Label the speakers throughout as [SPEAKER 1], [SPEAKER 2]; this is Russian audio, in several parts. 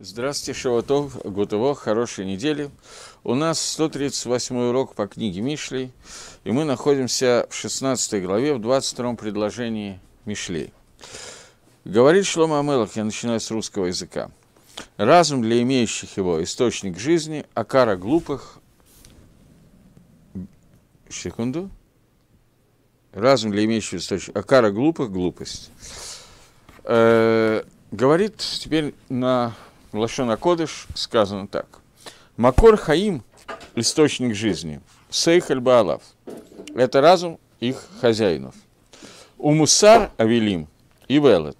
[SPEAKER 1] Здравствуйте, Шаватов, Гутово, хорошей недели. У нас 138 урок по книге Мишлей, и мы находимся в 16 главе, в 22 предложении Мишлей. Говорит Шлома Амелах, я начинаю с русского языка. Разум для имеющих его – источник жизни, а кара глупых – секунду. Разум для имеющих источник, а кара глупых – глупость. Э -э говорит теперь на в Лашона Кодыш сказано так. Макор Хаим – источник жизни. Сейхаль Баалав – это разум их хозяинов. Умусар Мусар Авелим и Велет.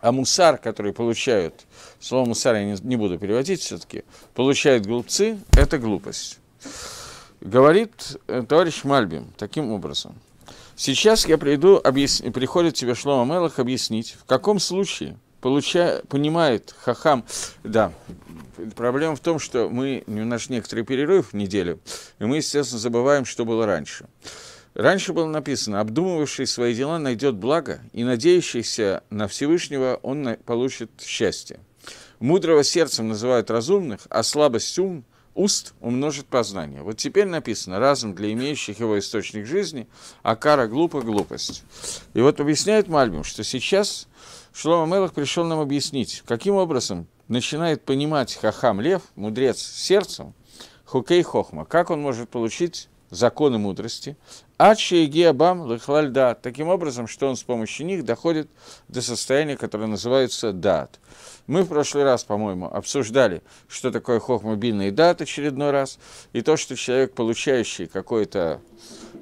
[SPEAKER 1] А мусар, который получают, слово мусар я не, не буду переводить все-таки, получают глупцы, это глупость. Говорит э, товарищ Мальбим таким образом. Сейчас я приду, объяс... приходит тебе Шлома Мелах объяснить, в каком случае получа... понимает хахам, да, проблема в том, что мы, у нас некоторый перерыв в неделю, и мы, естественно, забываем, что было раньше. Раньше было написано, обдумывавший свои дела найдет благо, и надеющийся на Всевышнего он получит счастье. Мудрого сердцем называют разумных, а слабость ум уст умножит познание. Вот теперь написано «разум для имеющих его источник жизни, а кара глупо – глупость». И вот объясняет Мальбим, что сейчас – Шлома Мелах пришел нам объяснить, каким образом начинает понимать Хахам Лев, мудрец сердцем, Хукей Хохма, как он может получить законы мудрости, Ачи и Геабам Лехлальда, таким образом, что он с помощью них доходит до состояния, которое называется дат. Мы в прошлый раз, по-моему, обсуждали, что такое хохмобильный дат очередной раз, и то, что человек, получающий какое-то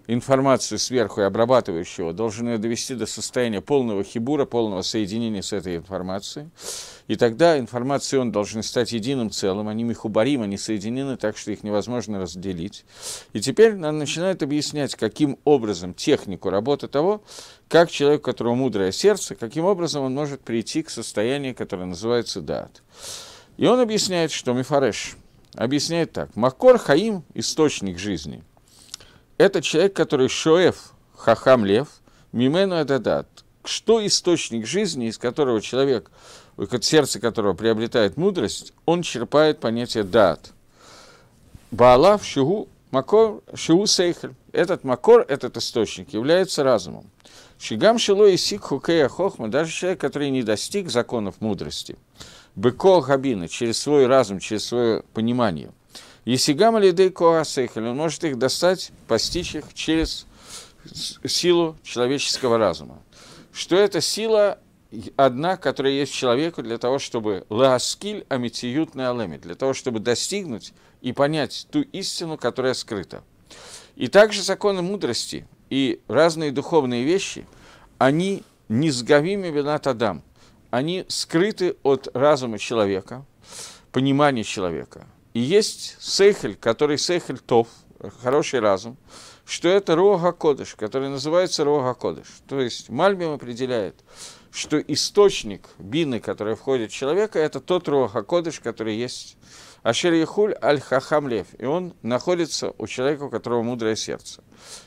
[SPEAKER 1] информацию сверху и обрабатывающего должен ее довести до состояния полного хибура, полного соединения с этой информацией. И тогда информация он должен стать единым целым, они михубарим, они соединены так, что их невозможно разделить. И теперь он начинает объяснять, каким образом технику работы того, как человек, у которого мудрое сердце, каким образом он может прийти к состоянию, которое называется дат. И он объясняет, что мифареш объясняет так. Макор Хаим – источник жизни – это человек, который шоев, хахам лев, мимену это дат. Что источник жизни, из которого человек, сердце которого приобретает мудрость, он черпает понятие дат. Баалав шигу макор шигу сейхль. Этот макор, этот источник, является разумом. Шигам шило и сик хукея хохма, даже человек, который не достиг законов мудрости, быко габина, через свой разум, через свое понимание – если Есигам Алидей Коасейхель, он может их достать, постичь их через силу человеческого разума. Что эта сила одна, которая есть человеку для того, чтобы лааскиль амитиют на для того, чтобы достигнуть и понять ту истину, которая скрыта. И также законы мудрости и разные духовные вещи, они низговими винат Адам, они скрыты от разума человека, понимания человека. И есть Сейхель, который Сейхель Тов, хороший разум, что это Рога Кодыш, который называется Рога Кодыш. То есть Мальбим определяет, что источник бины, который входит в человека, это тот Рога Кодыш, который есть Ашер Яхуль Аль Хахам Лев. И он находится у человека, у которого мудрое сердце.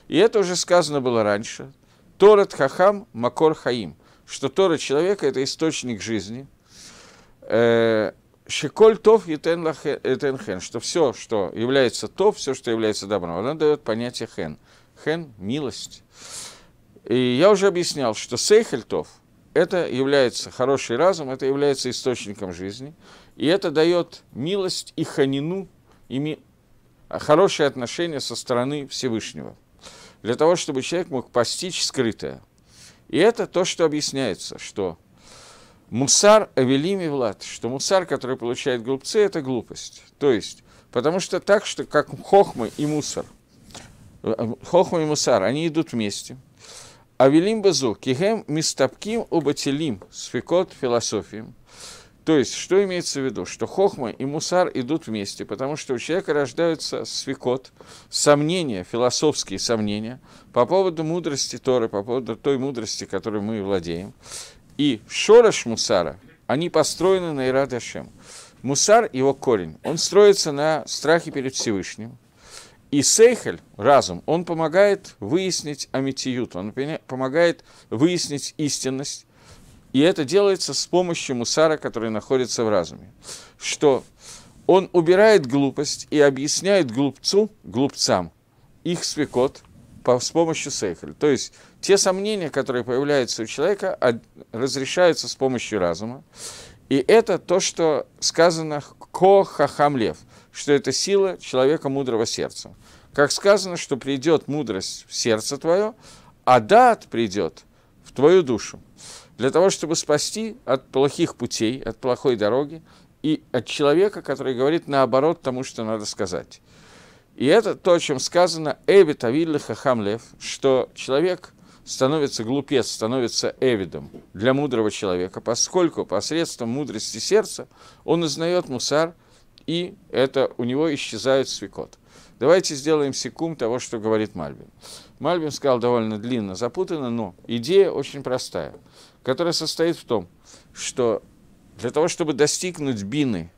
[SPEAKER 1] И это уже сказано было раньше. Торат Хахам Макор Хаим. Что Тора человека – это источник жизни. Э, Шиколь тов и хен, что все, что является тов, все, что является добром, она дает понятие хен. Хен – милость. И я уже объяснял, что сейхель тов – это является хороший разум, это является источником жизни, и это дает милость и ханину, и ми... хорошее отношение со стороны Всевышнего, для того, чтобы человек мог постичь скрытое. И это то, что объясняется, что мусар авелими влад, что мусар, который получает глупцы, это глупость. То есть, потому что так, что как хохма и мусор, хохма и мусар, они идут вместе. Авелим базу, кигем мистапким обателим, свекот философием. То есть, что имеется в виду? Что хохма и мусар идут вместе, потому что у человека рождаются свекот, сомнения, философские сомнения по поводу мудрости Торы, по поводу той мудрости, которой мы владеем и шораш мусара, они построены на Ират Мусар, его корень, он строится на страхе перед Всевышним. И сейхель, разум, он помогает выяснить амитиют, он помогает выяснить истинность. И это делается с помощью мусара, который находится в разуме. Что он убирает глупость и объясняет глупцу, глупцам, их свекот по, с помощью сейхель. То есть те сомнения, которые появляются у человека, разрешаются с помощью разума. И это то, что сказано «ко хахамлев», что это сила человека мудрого сердца. Как сказано, что придет мудрость в сердце твое, а дат придет в твою душу. Для того, чтобы спасти от плохих путей, от плохой дороги и от человека, который говорит наоборот тому, что надо сказать. И это то, о чем сказано «Эбит авилле хахамлев», что человек – становится глупец, становится эвидом для мудрого человека, поскольку посредством мудрости сердца он узнает мусар, и это у него исчезает свекот. Давайте сделаем секум того, что говорит Мальбин. Мальбин сказал довольно длинно, запутанно, но идея очень простая, которая состоит в том, что для того, чтобы достигнуть бины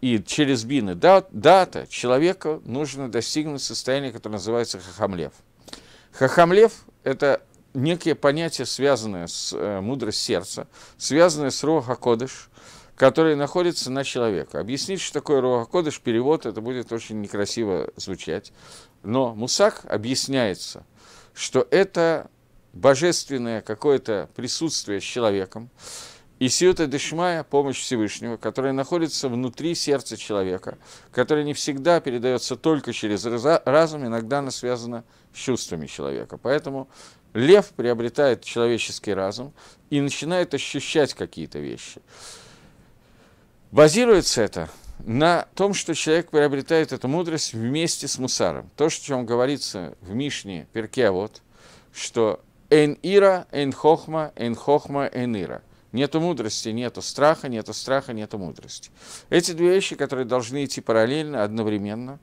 [SPEAKER 1] и через бины дат, дата, человеку нужно достигнуть состояния, которое называется хахамлев. Хахамлев это некие понятия, связанные с э, мудростью сердца, связанные с Роха Кодыш, которые находятся на человека. Объяснить, что такое Роха Кодыш, перевод, это будет очень некрасиво звучать. Но Мусак объясняется, что это божественное какое-то присутствие с человеком, и сиута дешмая – помощь Всевышнего, которая находится внутри сердца человека, которая не всегда передается только через разум, иногда она связана с чувствами человека. Поэтому лев приобретает человеческий разум и начинает ощущать какие-то вещи. Базируется это на том, что человек приобретает эту мудрость вместе с мусаром. То, о чем говорится в Мишне Перкеавод, что «Эйн ира, эйн хохма, эйн хохма, эйн ира» – Нету мудрости, нету страха, нету страха, нету мудрости. Эти две вещи, которые должны идти параллельно, одновременно.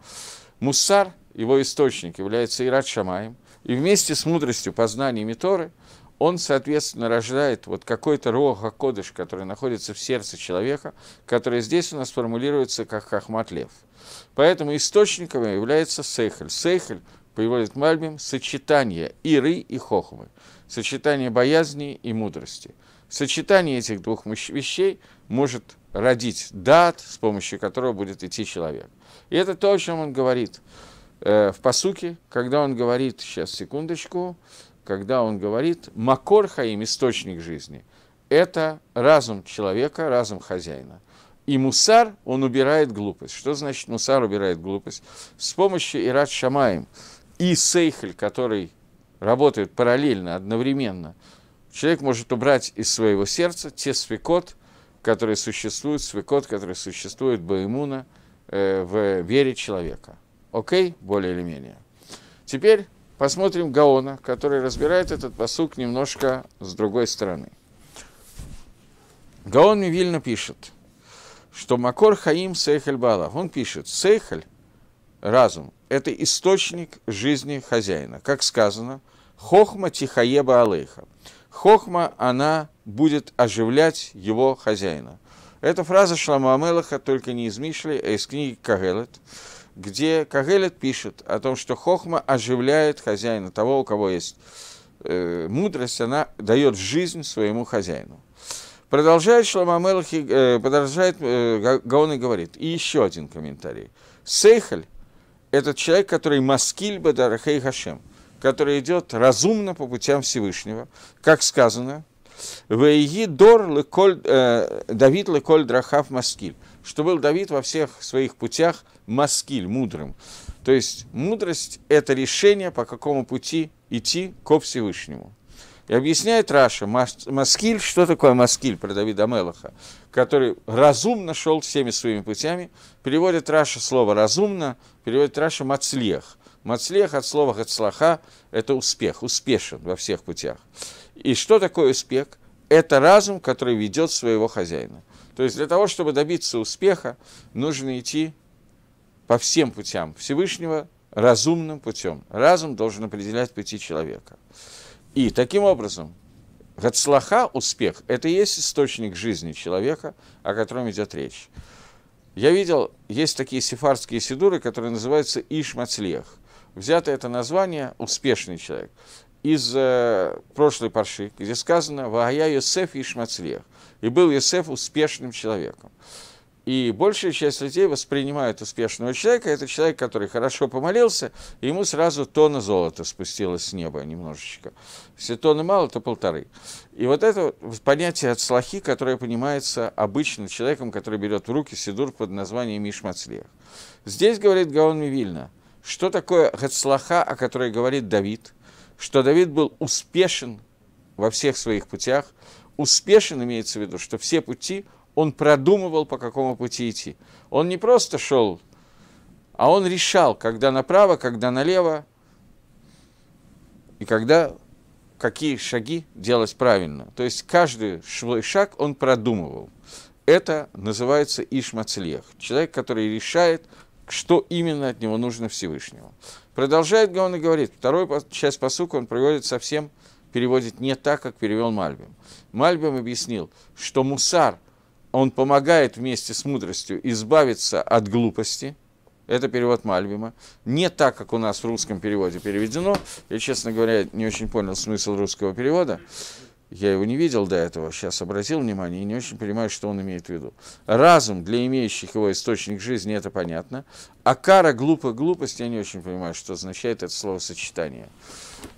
[SPEAKER 1] Мусар его источник, является Ират Шамаем. И вместе с мудростью познания Миторы он, соответственно, рождает вот какой-то роха кодыш, который находится в сердце человека, который здесь у нас формулируется как Хахмат Лев. Поэтому источником является Сейхель. Сейхель, по его Мальбим, сочетание Иры и Хохмы сочетание боязни и мудрости. Сочетание этих двух вещей может родить дат, с помощью которого будет идти человек. И это то, о чем он говорит э, в посуке, когда он говорит, сейчас секундочку, когда он говорит «макор хаим» – источник жизни. Это разум человека, разум хозяина. И мусар, он убирает глупость. Что значит мусар убирает глупость? С помощью Ират Шамаем и Сейхль, который работают параллельно, одновременно, человек может убрать из своего сердца те свекот, которые существуют, свекот, которые существуют Баимуна э, в вере человека. Окей? Более или менее. Теперь посмотрим Гаона, который разбирает этот посук немножко с другой стороны. Гаон Мивильна пишет, что Макор Хаим Сейхель Балах, он пишет, Сейхель, разум, это источник жизни хозяина. Как сказано, хохма тихаеба алейха. Хохма, она будет оживлять его хозяина. Это фраза Шлама Амелаха, только не из Мишли, а из книги Кагелет, где Кагелет пишет о том, что хохма оживляет хозяина, того, у кого есть э, мудрость, она дает жизнь своему хозяину. Продолжает Шламамелах, э, продолжает э, Гаон и говорит, и еще один комментарий. Сейхаль этот человек, который маскиль бадарахей Хашем, который идет разумно по путям Всевышнего, как сказано, «Вейги дор леколь, э, Давид леколь драхав маскиль», что был Давид во всех своих путях маскиль, мудрым. То есть мудрость – это решение, по какому пути идти ко Всевышнему. И объясняет Раша, Маскиль, что такое Маскиль про Давида Мелаха, который разумно шел всеми своими путями, переводит Раша слово «разумно», переводит Раша «мацлех». Мацлех от слова «хацлаха» – это успех, успешен во всех путях. И что такое успех? Это разум, который ведет своего хозяина. То есть для того, чтобы добиться успеха, нужно идти по всем путям Всевышнего разумным путем. Разум должен определять пути человека. И таким образом, гацлаха, успех, это и есть источник жизни человека, о котором идет речь. Я видел, есть такие сефардские сидуры, которые называются Ишмацлех. Взято это название «успешный человек» из э, прошлой парши, где сказано «Вагая Йосеф Ишмацлех». И был Йосеф успешным человеком. И большая часть людей воспринимают успешного человека, это человек, который хорошо помолился, и ему сразу тонна золота спустилась с неба немножечко. Если тонны мало, то полторы. И вот это понятие от слахи, которое понимается обычным человеком, который берет в руки сидур под названием Мишмацлех. Здесь говорит Гаон Мивильна, что такое гацлаха, о которой говорит Давид, что Давид был успешен во всех своих путях, успешен имеется в виду, что все пути – он продумывал, по какому пути идти. Он не просто шел, а он решал, когда направо, когда налево, и когда какие шаги делать правильно. То есть каждый свой шаг он продумывал. Это называется Ишмацлех, человек, который решает, что именно от него нужно Всевышнему. Продолжает Гаон и говорит, вторую часть посука он приводит совсем, переводит не так, как перевел Мальбим. Мальбим объяснил, что мусар – он помогает вместе с мудростью избавиться от глупости. Это перевод Мальбима. Не так, как у нас в русском переводе переведено. Я, честно говоря, не очень понял смысл русского перевода. Я его не видел до этого, сейчас обратил внимание и не очень понимаю, что он имеет в виду. Разум для имеющих его источник жизни, это понятно. А кара глупых глупость, я не очень понимаю, что означает это словосочетание.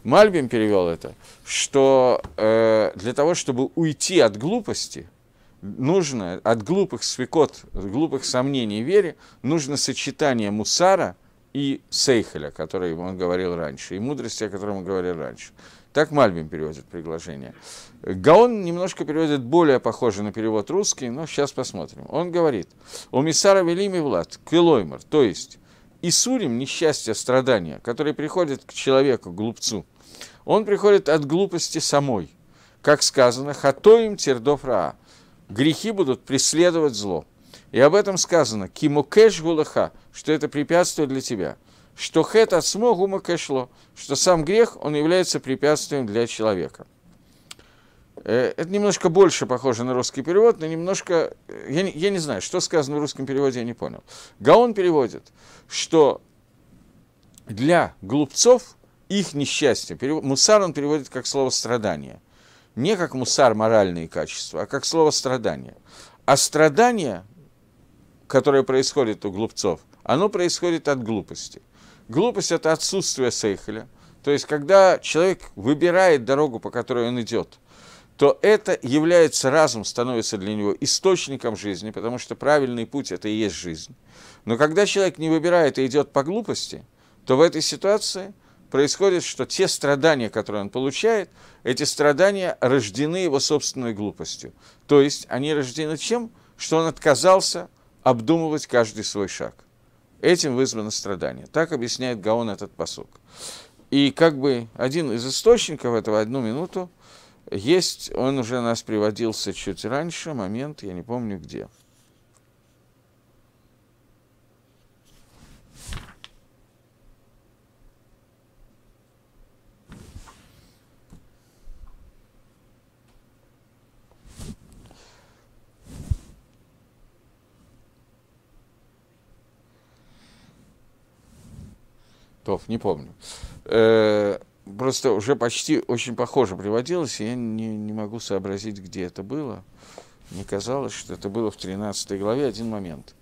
[SPEAKER 1] Мальбим перевел это, что э, для того, чтобы уйти от глупости – нужно от глупых свекот, от глупых сомнений в вере, нужно сочетание мусара и сейхеля, о котором он говорил раньше, и мудрости, о котором он говорил раньше. Так Мальбин переводит предложение. Гаон немножко переводит более похоже на перевод русский, но сейчас посмотрим. Он говорит, «У мисара велими влад, килоймар», то есть и сурим несчастье, страдания, которые приходят к человеку, глупцу, он приходит от глупости самой. Как сказано, «хатоим тердов грехи будут преследовать зло. И об этом сказано «кимукеш гулаха», что это препятствие для тебя. Что хет от смогу макешло, что сам грех, он является препятствием для человека. Э, это немножко больше похоже на русский перевод, но немножко... Э, я не, я не знаю, что сказано в русском переводе, я не понял. Гаон переводит, что для глупцов их несчастье... Перев... Мусар он переводит как слово «страдание» не как мусар моральные качества, а как слово страдание. А страдание, которое происходит у глупцов, оно происходит от глупости. Глупость – это отсутствие сейхеля. То есть, когда человек выбирает дорогу, по которой он идет, то это является, разум становится для него источником жизни, потому что правильный путь – это и есть жизнь. Но когда человек не выбирает и идет по глупости, то в этой ситуации – происходит, что те страдания, которые он получает, эти страдания рождены его собственной глупостью. То есть они рождены тем, что он отказался обдумывать каждый свой шаг. Этим вызвано страдание. Так объясняет Гаон этот посок. И как бы один из источников этого, одну минуту, есть, он уже нас приводился чуть раньше, момент, я не помню где. Тоф, не помню. Э, просто уже почти очень похоже приводилось, и я не, не могу сообразить, где это было. Мне казалось, что это было в 13 главе один момент.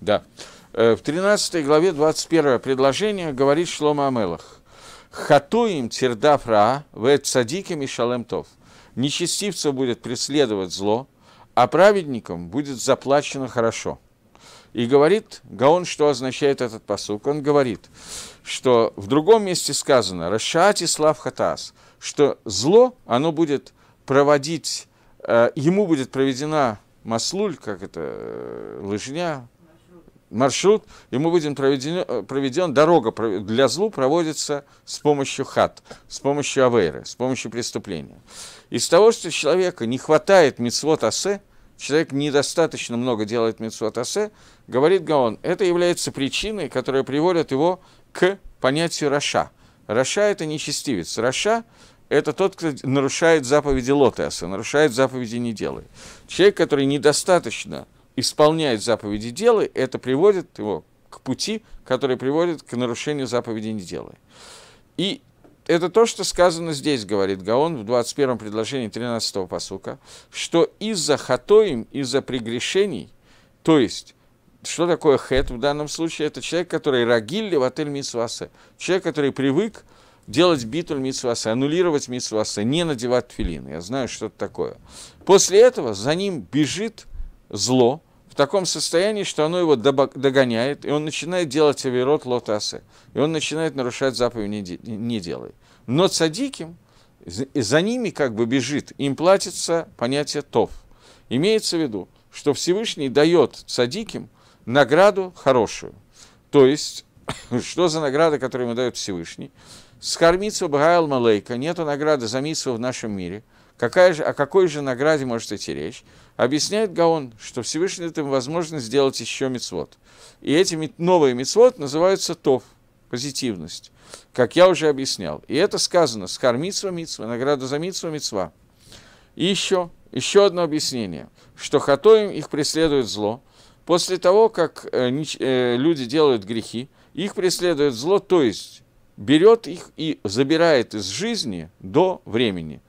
[SPEAKER 1] Да. Э, в 13 главе 21 предложение говорит Шлома Амелах. «Хатуим тирдафра вецадиким и шалемтов». Нечестивца будет преследовать зло, а праведникам будет заплачено хорошо. И говорит Гаон, что означает этот посук. Он говорит, что в другом месте сказано «Рашаати слав хатас», что зло, оно будет проводить, э, ему будет проведена маслуль, как это, э, лыжня, маршрут ему будет проведен, э, проведен дорога для злу проводится с помощью хат, с помощью авейры, с помощью преступления. Из того, что человека не хватает мицвот асе, человек недостаточно много делает мицвот асе, говорит Гаон, это является причиной, которая приводит его к понятию раша. Раша – это нечестивец. Раша это тот, кто нарушает заповеди Лотеса, нарушает заповеди не делай. Человек, который недостаточно исполняет заповеди делы, это приводит его к пути, который приводит к нарушению заповеди не делай. И это то, что сказано здесь, говорит Гаон в 21 предложении 13 посука, что из-за хатоим, из-за прегрешений, то есть что такое хет в данном случае? Это человек, который рагилли в отель митсуасе. Человек, который привык делать битуль митсуасе, аннулировать митсуасе, не надевать филин. Я знаю, что это такое. После этого за ним бежит зло, таком состоянии, что оно его догоняет, и он начинает делать авирот лотасе, и он начинает нарушать заповедь «не, делай». Но цадиким, за ними как бы бежит, им платится понятие «тов». Имеется в виду, что Всевышний дает цадиким награду хорошую. То есть, что за награда, которую ему дает Всевышний? С Хармитсу Багайл Малейка нету награды за митсу в нашем мире. Какая же, о какой же награде может идти речь? Объясняет Гаон, что Всевышний дает им возможность сделать еще мицвод. И эти новые мицвод называются тоф, позитивность, как я уже объяснял. И это сказано с хармитсва митсва, награда за митсва митсва. И еще, еще одно объяснение, что хатоим их преследует зло. После того, как э, э, люди делают грехи, их преследует зло, то есть берет их и забирает из жизни до времени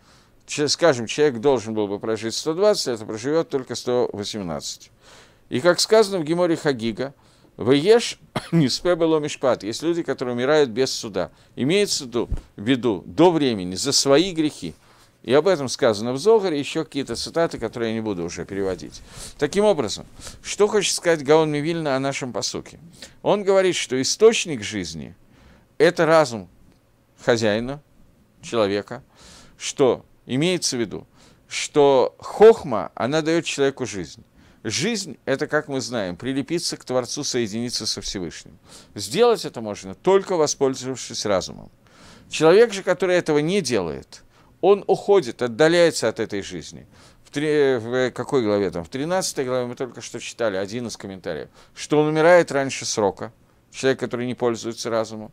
[SPEAKER 1] скажем, человек должен был бы прожить 120, это а проживет только 118. И как сказано в Геморе Хагига, «Вееш ниспе было мишпат» – есть люди, которые умирают без суда. Имеется в виду до времени за свои грехи. И об этом сказано в Зогаре, еще какие-то цитаты, которые я не буду уже переводить. Таким образом, что хочет сказать Гаон Мивильна о нашем посуке? Он говорит, что источник жизни – это разум хозяина, человека, что Имеется в виду, что хохма, она дает человеку жизнь. Жизнь – это, как мы знаем, прилепиться к Творцу, соединиться со Всевышним. Сделать это можно, только воспользовавшись разумом. Человек же, который этого не делает, он уходит, отдаляется от этой жизни. В, три, в э, какой главе там? В 13 главе мы только что читали, один из комментариев, что он умирает раньше срока, человек, который не пользуется разумом.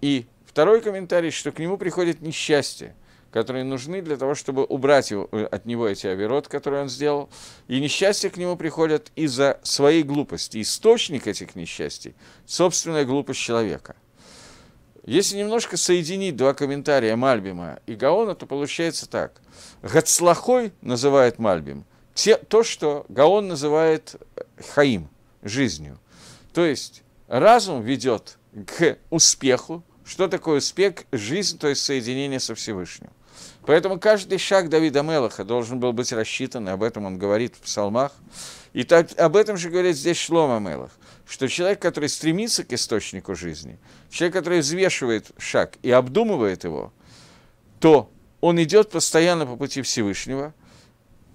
[SPEAKER 1] И второй комментарий, что к нему приходит несчастье – которые нужны для того, чтобы убрать э, от него эти оверот, которые он сделал. И несчастья к нему приходят из-за своей глупости. Источник этих несчастий – собственная глупость человека. Если немножко соединить два комментария Мальбима и Гаона, то получается так. Гацлахой называет Мальбим те, то, что Гаон называет э, хаим, жизнью. То есть разум ведет к успеху. Что такое успех? Жизнь, то есть соединение со Всевышним. Поэтому каждый шаг Давида Мелаха должен был быть рассчитан, об этом он говорит в псалмах. И так, об этом же говорит здесь Шлома Мелах, что человек, который стремится к источнику жизни, человек, который взвешивает шаг и обдумывает его, то он идет постоянно по пути Всевышнего,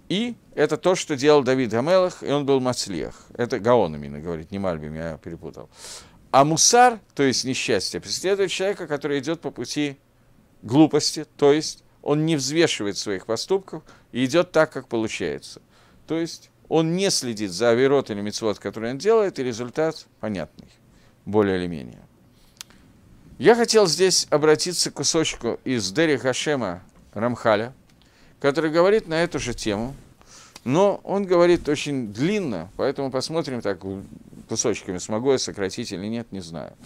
[SPEAKER 1] и это то, что делал Давид Гамелах, и он был Мацлех. Это Гаон именно говорит, не Мальбим, я перепутал. А мусар, то есть несчастье, преследует человека, который идет по пути глупости, то есть он не взвешивает своих поступков и идет так, как получается. То есть он не следит за авирот или мецвод, который он делает, и результат понятный, более или менее. Я хотел здесь обратиться к кусочку из Дери Хашема Рамхаля, который говорит на эту же тему, но он говорит очень длинно, поэтому посмотрим так кусочками, смогу я сократить или нет, не знаю.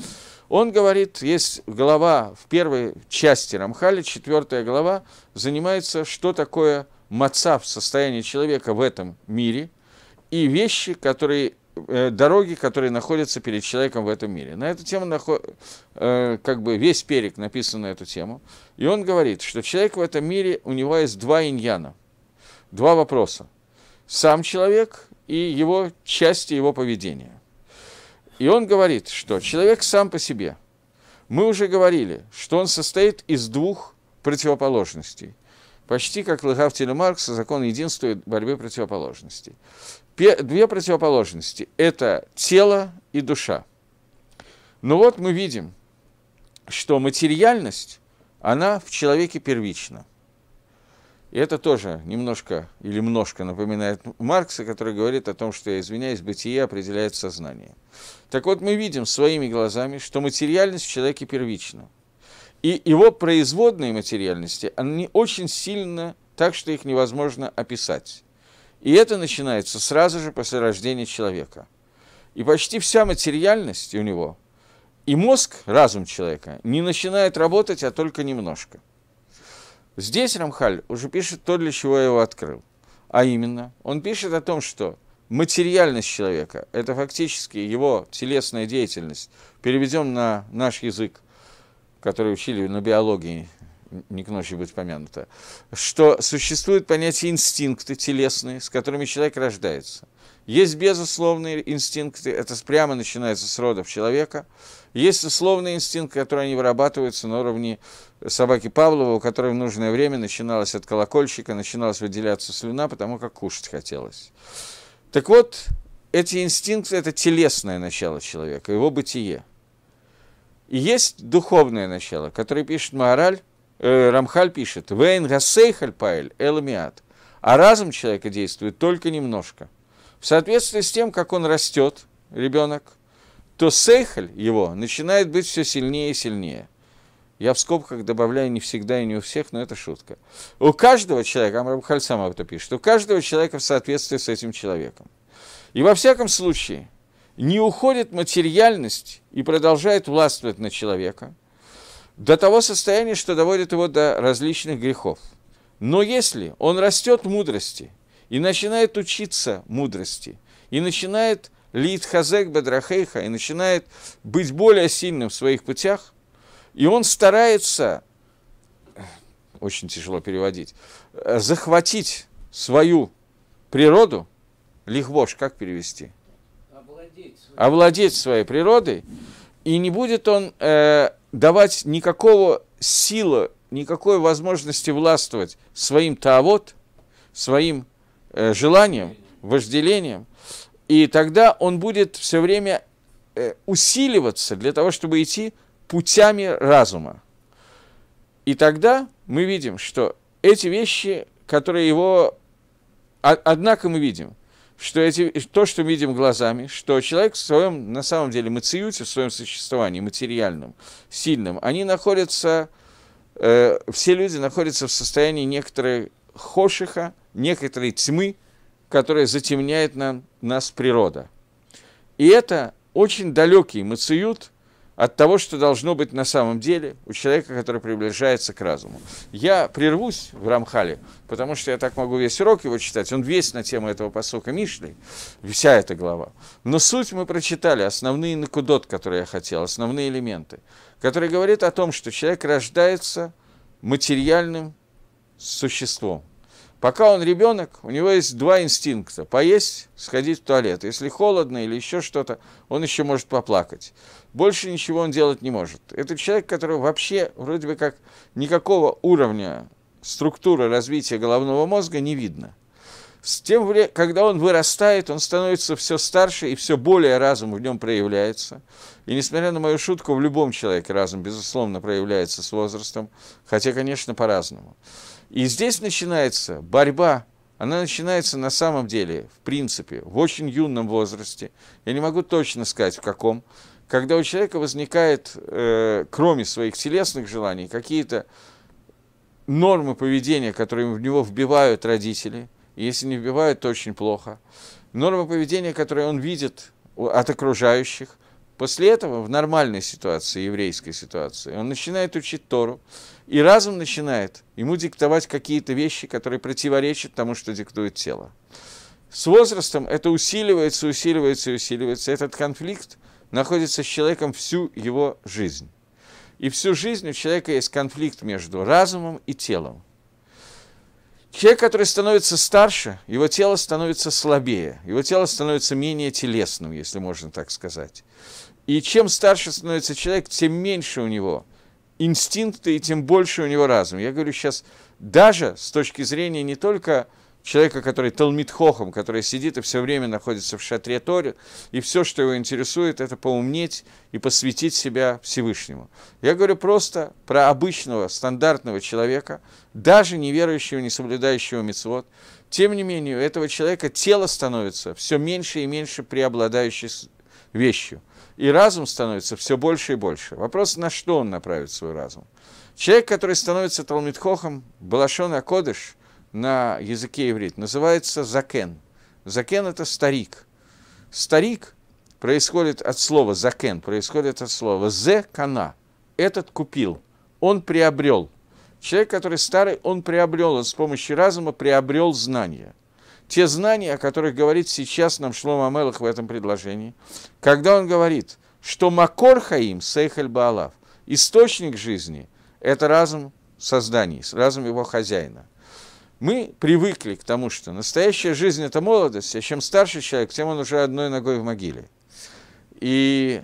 [SPEAKER 1] Он говорит, есть глава в первой части Рамхали, четвертая глава, занимается, что такое маца в состоянии человека в этом мире и вещи, которые э, дороги, которые находятся перед человеком в этом мире. На эту тему наход... Э, как бы весь перек написан на эту тему. И он говорит, что человек в этом мире, у него есть два иньяна, два вопроса. Сам человек и его части его поведения. И он говорит, что человек сам по себе. Мы уже говорили, что он состоит из двух противоположностей. Почти как Лыгавтеля Маркса «Закон единства и борьбы противоположностей». Две противоположности – это тело и душа. Но вот мы видим, что материальность, она в человеке первична – и это тоже немножко или множко напоминает Маркса, который говорит о том, что, я извиняюсь, бытие определяет сознание. Так вот, мы видим своими глазами, что материальность в человеке первична. И его производные материальности, они очень сильно так, что их невозможно описать. И это начинается сразу же после рождения человека. И почти вся материальность у него, и мозг, разум человека, не начинает работать, а только немножко – Здесь Рамхаль уже пишет то, для чего я его открыл. А именно, он пишет о том, что материальность человека – это фактически его телесная деятельность. Переведем на наш язык, который учили на ну, биологии не к ночи будет помянуто, что существует понятие инстинкты телесные, с которыми человек рождается. Есть безусловные инстинкты, это прямо начинается с родов человека. Есть условные инстинкты, которые они вырабатываются на уровне собаки Павлова, у которой в нужное время начиналось от колокольчика, начиналась выделяться слюна, потому как кушать хотелось. Так вот, эти инстинкты – это телесное начало человека, его бытие. И есть духовное начало, которое пишет Маораль, Э, Рамхаль пишет, «Вейн гасейхаль паэль эламиат». А разум человека действует только немножко. В соответствии с тем, как он растет, ребенок, то сейхаль его начинает быть все сильнее и сильнее. Я в скобках добавляю не всегда и не у всех, но это шутка. У каждого человека, Амрамхаль сам это пишет, у каждого человека в соответствии с этим человеком. И во всяком случае, не уходит материальность и продолжает властвовать на человека – до того состояния, что доводит его до различных грехов. Но если он растет в мудрости и начинает учиться мудрости, и начинает лид хазек бедрахейха, и начинает быть более сильным в своих путях, и он старается, очень тяжело переводить, захватить свою природу, лихвош, как перевести? Овладеть своей, Овладеть своей природой, и не будет он э, давать никакого силы, никакой возможности властвовать своим таавот, своим э, желанием, вожделением, и тогда он будет все время э, усиливаться для того, чтобы идти путями разума. И тогда мы видим, что эти вещи, которые его... А, однако мы видим – что эти, то, что видим глазами, что человек в своем, на самом деле, мациюте, в своем существовании материальном, сильном, они находятся, э, все люди находятся в состоянии некоторой хошиха, некоторой тьмы, которая затемняет нам, нас природа. И это очень далекий мациют – от того, что должно быть на самом деле у человека, который приближается к разуму. Я прервусь в Рамхале, потому что я так могу весь урок его читать. Он весь на тему этого посока Мишлей, вся эта глава. Но суть мы прочитали, основные накудот, которые я хотел, основные элементы, которые говорят о том, что человек рождается материальным существом. Пока он ребенок, у него есть два инстинкта. Поесть, сходить в туалет. Если холодно или еще что-то, он еще может поплакать больше ничего он делать не может. Это человек, который вообще вроде бы как никакого уровня структуры развития головного мозга не видно. С тем, когда он вырастает, он становится все старше, и все более разум в нем проявляется. И несмотря на мою шутку, в любом человеке разум, безусловно, проявляется с возрастом, хотя, конечно, по-разному. И здесь начинается борьба она начинается на самом деле, в принципе, в очень юном возрасте. Я не могу точно сказать, в каком когда у человека возникает, э, кроме своих телесных желаний, какие-то нормы поведения, которые в него вбивают родители, и если не вбивают, то очень плохо, нормы поведения, которые он видит от окружающих, после этого в нормальной ситуации, еврейской ситуации, он начинает учить Тору, и разум начинает ему диктовать какие-то вещи, которые противоречат тому, что диктует тело. С возрастом это усиливается, усиливается усиливается. Этот конфликт находится с человеком всю его жизнь. И всю жизнь у человека есть конфликт между разумом и телом. Человек, который становится старше, его тело становится слабее, его тело становится менее телесным, если можно так сказать. И чем старше становится человек, тем меньше у него инстинкты и тем больше у него разум. Я говорю сейчас даже с точки зрения не только человека, который Талмитхохом, который сидит и все время находится в шатре Торе, и все, что его интересует, это поумнеть и посвятить себя Всевышнему. Я говорю просто про обычного, стандартного человека, даже неверующего, не соблюдающего мицвод. Тем не менее, у этого человека тело становится все меньше и меньше преобладающей вещью. И разум становится все больше и больше. Вопрос, на что он направит свой разум. Человек, который становится Талмитхохом, Балашон Акодыш, на языке еврейт, называется закен. Закен – это старик. Старик происходит от слова закен, происходит от слова зе кана. Этот купил, он приобрел. Человек, который старый, он приобрел, он с помощью разума приобрел знания те знания, о которых говорит сейчас нам Шлома Амелах в этом предложении, когда он говорит, что Макор Хаим Сейхаль Баалав, источник жизни, это разум созданий, разум его хозяина – мы привыкли к тому, что настоящая жизнь – это молодость, а чем старше человек, тем он уже одной ногой в могиле. И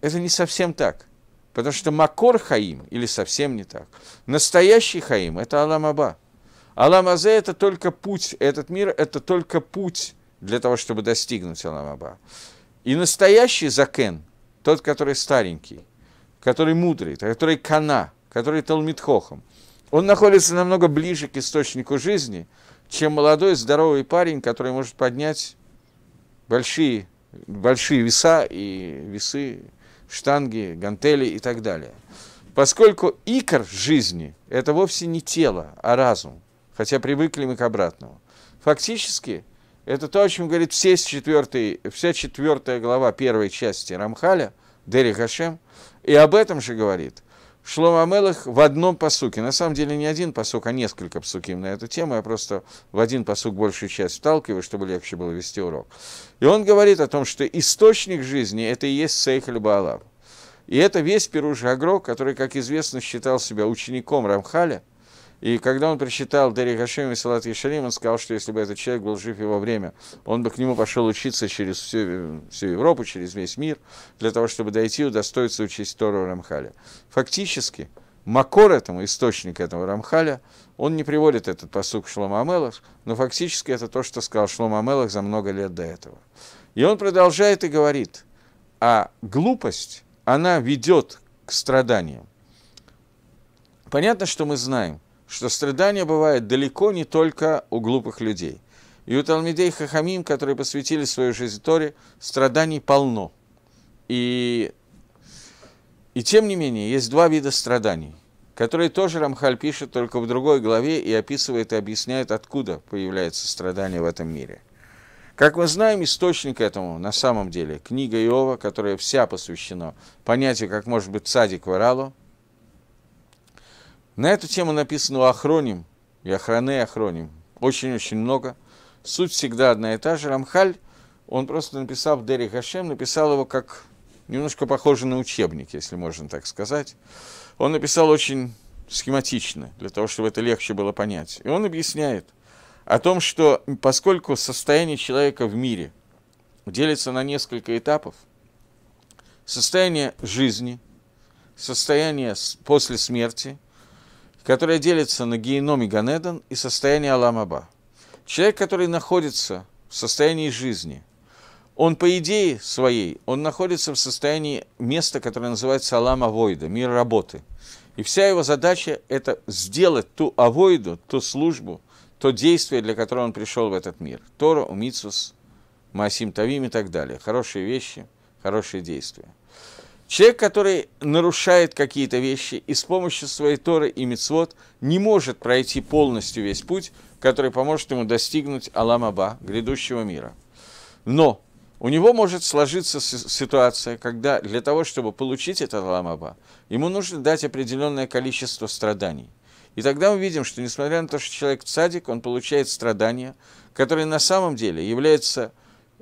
[SPEAKER 1] это не совсем так. Потому что Макор Хаим, или совсем не так, настоящий Хаим – это Алам Аба. Алам Азе – это только путь, этот мир – это только путь для того, чтобы достигнуть Алам Аба. И настоящий Закен, тот, который старенький, который мудрый, который Кана, который Талмитхохом – он находится намного ближе к источнику жизни, чем молодой здоровый парень, который может поднять большие, большие веса и весы, штанги, гантели и так далее. Поскольку икор жизни – это вовсе не тело, а разум, хотя привыкли мы к обратному. Фактически, это то, о чем говорит все четвертый, вся четвертая глава первой части Рамхаля, Дери Хашем, и об этом же говорит – Шломамелах в одном посуке. На самом деле не один посук, а несколько псуким на эту тему. Я просто в один посук большую часть вталкиваю, чтобы легче было вести урок. И он говорит о том, что источник жизни – это и есть Сейхль Баалав. И это весь Пируш Агро, который, как известно, считал себя учеником Рамхаля, и когда он прочитал Дери Гашем и Салат Ешарим, он сказал, что если бы этот человек был жив его время, он бы к нему пошел учиться через всю, э, всю Европу, через весь мир, для того, чтобы дойти и удостоиться учесть Тору Рамхаля. Фактически, Макор этому, источник этого Рамхаля, он не приводит этот посук Шлома Амелах, но фактически это то, что сказал Шлома Амелах за много лет до этого. И он продолжает и говорит, а глупость, она ведет к страданиям. Понятно, что мы знаем – что страдания бывают далеко не только у глупых людей. И у Талмидей Хахамим, которые посвятили свою жизнь Торе, страданий полно. И, и тем не менее, есть два вида страданий, которые тоже Рамхаль пишет только в другой главе и описывает и объясняет, откуда появляется страдание в этом мире. Как мы знаем, источник этому на самом деле книга Иова, которая вся посвящена понятию, как может быть садик в Иралу, на эту тему написано «Ахроним» и «Охраны и Ахроним». Очень-очень много. Суть всегда одна и та же. Рамхаль, он просто написал в Дерри Хашем, написал его как немножко похоже на учебник, если можно так сказать. Он написал очень схематично, для того, чтобы это легче было понять. И он объясняет о том, что поскольку состояние человека в мире делится на несколько этапов, состояние жизни, состояние после смерти – которая делится на геном и Ганедон и состояние Аламаба. Человек, который находится в состоянии жизни, он по идее своей, он находится в состоянии места, которое называется Алама Войда, мир работы. И вся его задача – это сделать ту авойду, ту службу, то действие, для которого он пришел в этот мир. Тора, Умитсус, Масим Тавим и так далее. Хорошие вещи, хорошие действия. Человек, который нарушает какие-то вещи и с помощью своей Торы и Мицвод не может пройти полностью весь путь, который поможет ему достигнуть Аламаба, грядущего мира. Но у него может сложиться ситуация, когда для того, чтобы получить этот Аламаба, ему нужно дать определенное количество страданий. И тогда мы видим, что несмотря на то, что человек цадик, он получает страдания, которые на самом деле являются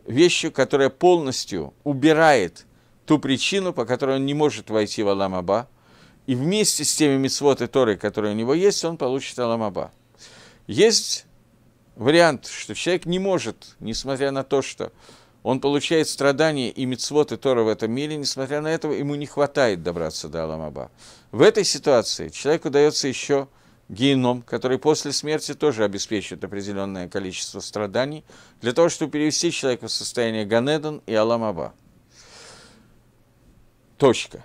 [SPEAKER 1] вещью, которая полностью убирает – ту причину, по которой он не может войти в Аламаба, и вместе с теми мицвоты Торы, которые у него есть, он получит Аламаба. Есть вариант, что человек не может, несмотря на то, что он получает страдания и мицвоты торы в этом мире, несмотря на это, ему не хватает добраться до Аламаба. В этой ситуации человеку дается еще геном, который после смерти тоже обеспечит определенное количество страданий, для того, чтобы перевести человека в состояние Ганедон и Аламаба. Точка.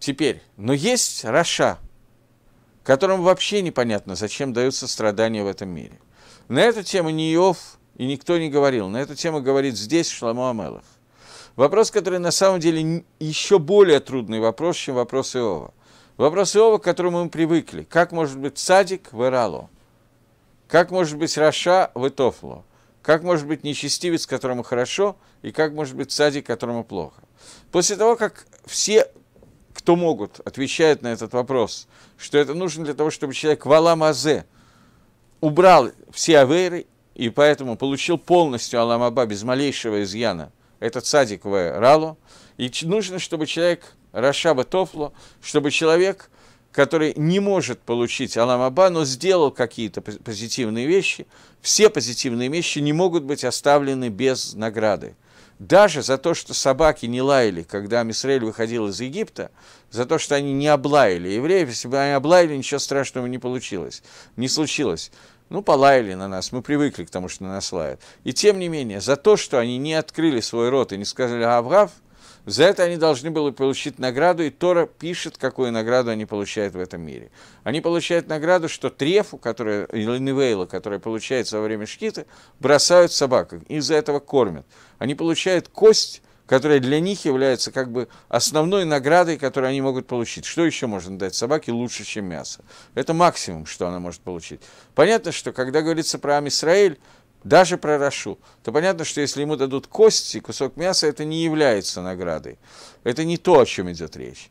[SPEAKER 1] Теперь, но есть Раша, которому вообще непонятно, зачем даются страдания в этом мире. На эту тему не Иов и никто не говорил. На эту тему говорит здесь Шламу Амелах. Вопрос, который на самом деле еще более трудный вопрос, чем вопрос Иова. Вопрос Иова, к которому мы привыкли. Как может быть садик в Ирало? Как может быть Раша в Итофло? Как может быть нечестивец, которому хорошо, и как может быть садик, которому плохо? После того, как все, кто могут, отвечают на этот вопрос, что это нужно для того, чтобы человек валамазе убрал все аверы и поэтому получил полностью Аламаба без малейшего изъяна, этот садиковое рало, и нужно, чтобы человек Рашаба Тофло, чтобы человек который не может получить Аламаба, но сделал какие-то позитивные вещи, все позитивные вещи не могут быть оставлены без награды. Даже за то, что собаки не лаяли, когда Мисраэль выходил из Египта, за то, что они не облаяли евреев, если бы они облаяли, ничего страшного не получилось, не случилось. Ну, полаяли на нас, мы привыкли к тому, что на нас лают. И тем не менее, за то, что они не открыли свой рот и не сказали «Авгав», -ав», за это они должны были получить награду, и Тора пишет, какую награду они получают в этом мире. Они получают награду, что Трефу, которая, или Невейла, которая получается во время шкиты, бросают собак, из-за этого кормят. Они получают кость, которая для них является как бы основной наградой, которую они могут получить. Что еще можно дать собаке лучше, чем мясо? Это максимум, что она может получить. Понятно, что когда говорится про Амисраэль, даже про Рашу, то понятно, что если ему дадут кости, кусок мяса, это не является наградой. Это не то, о чем идет речь.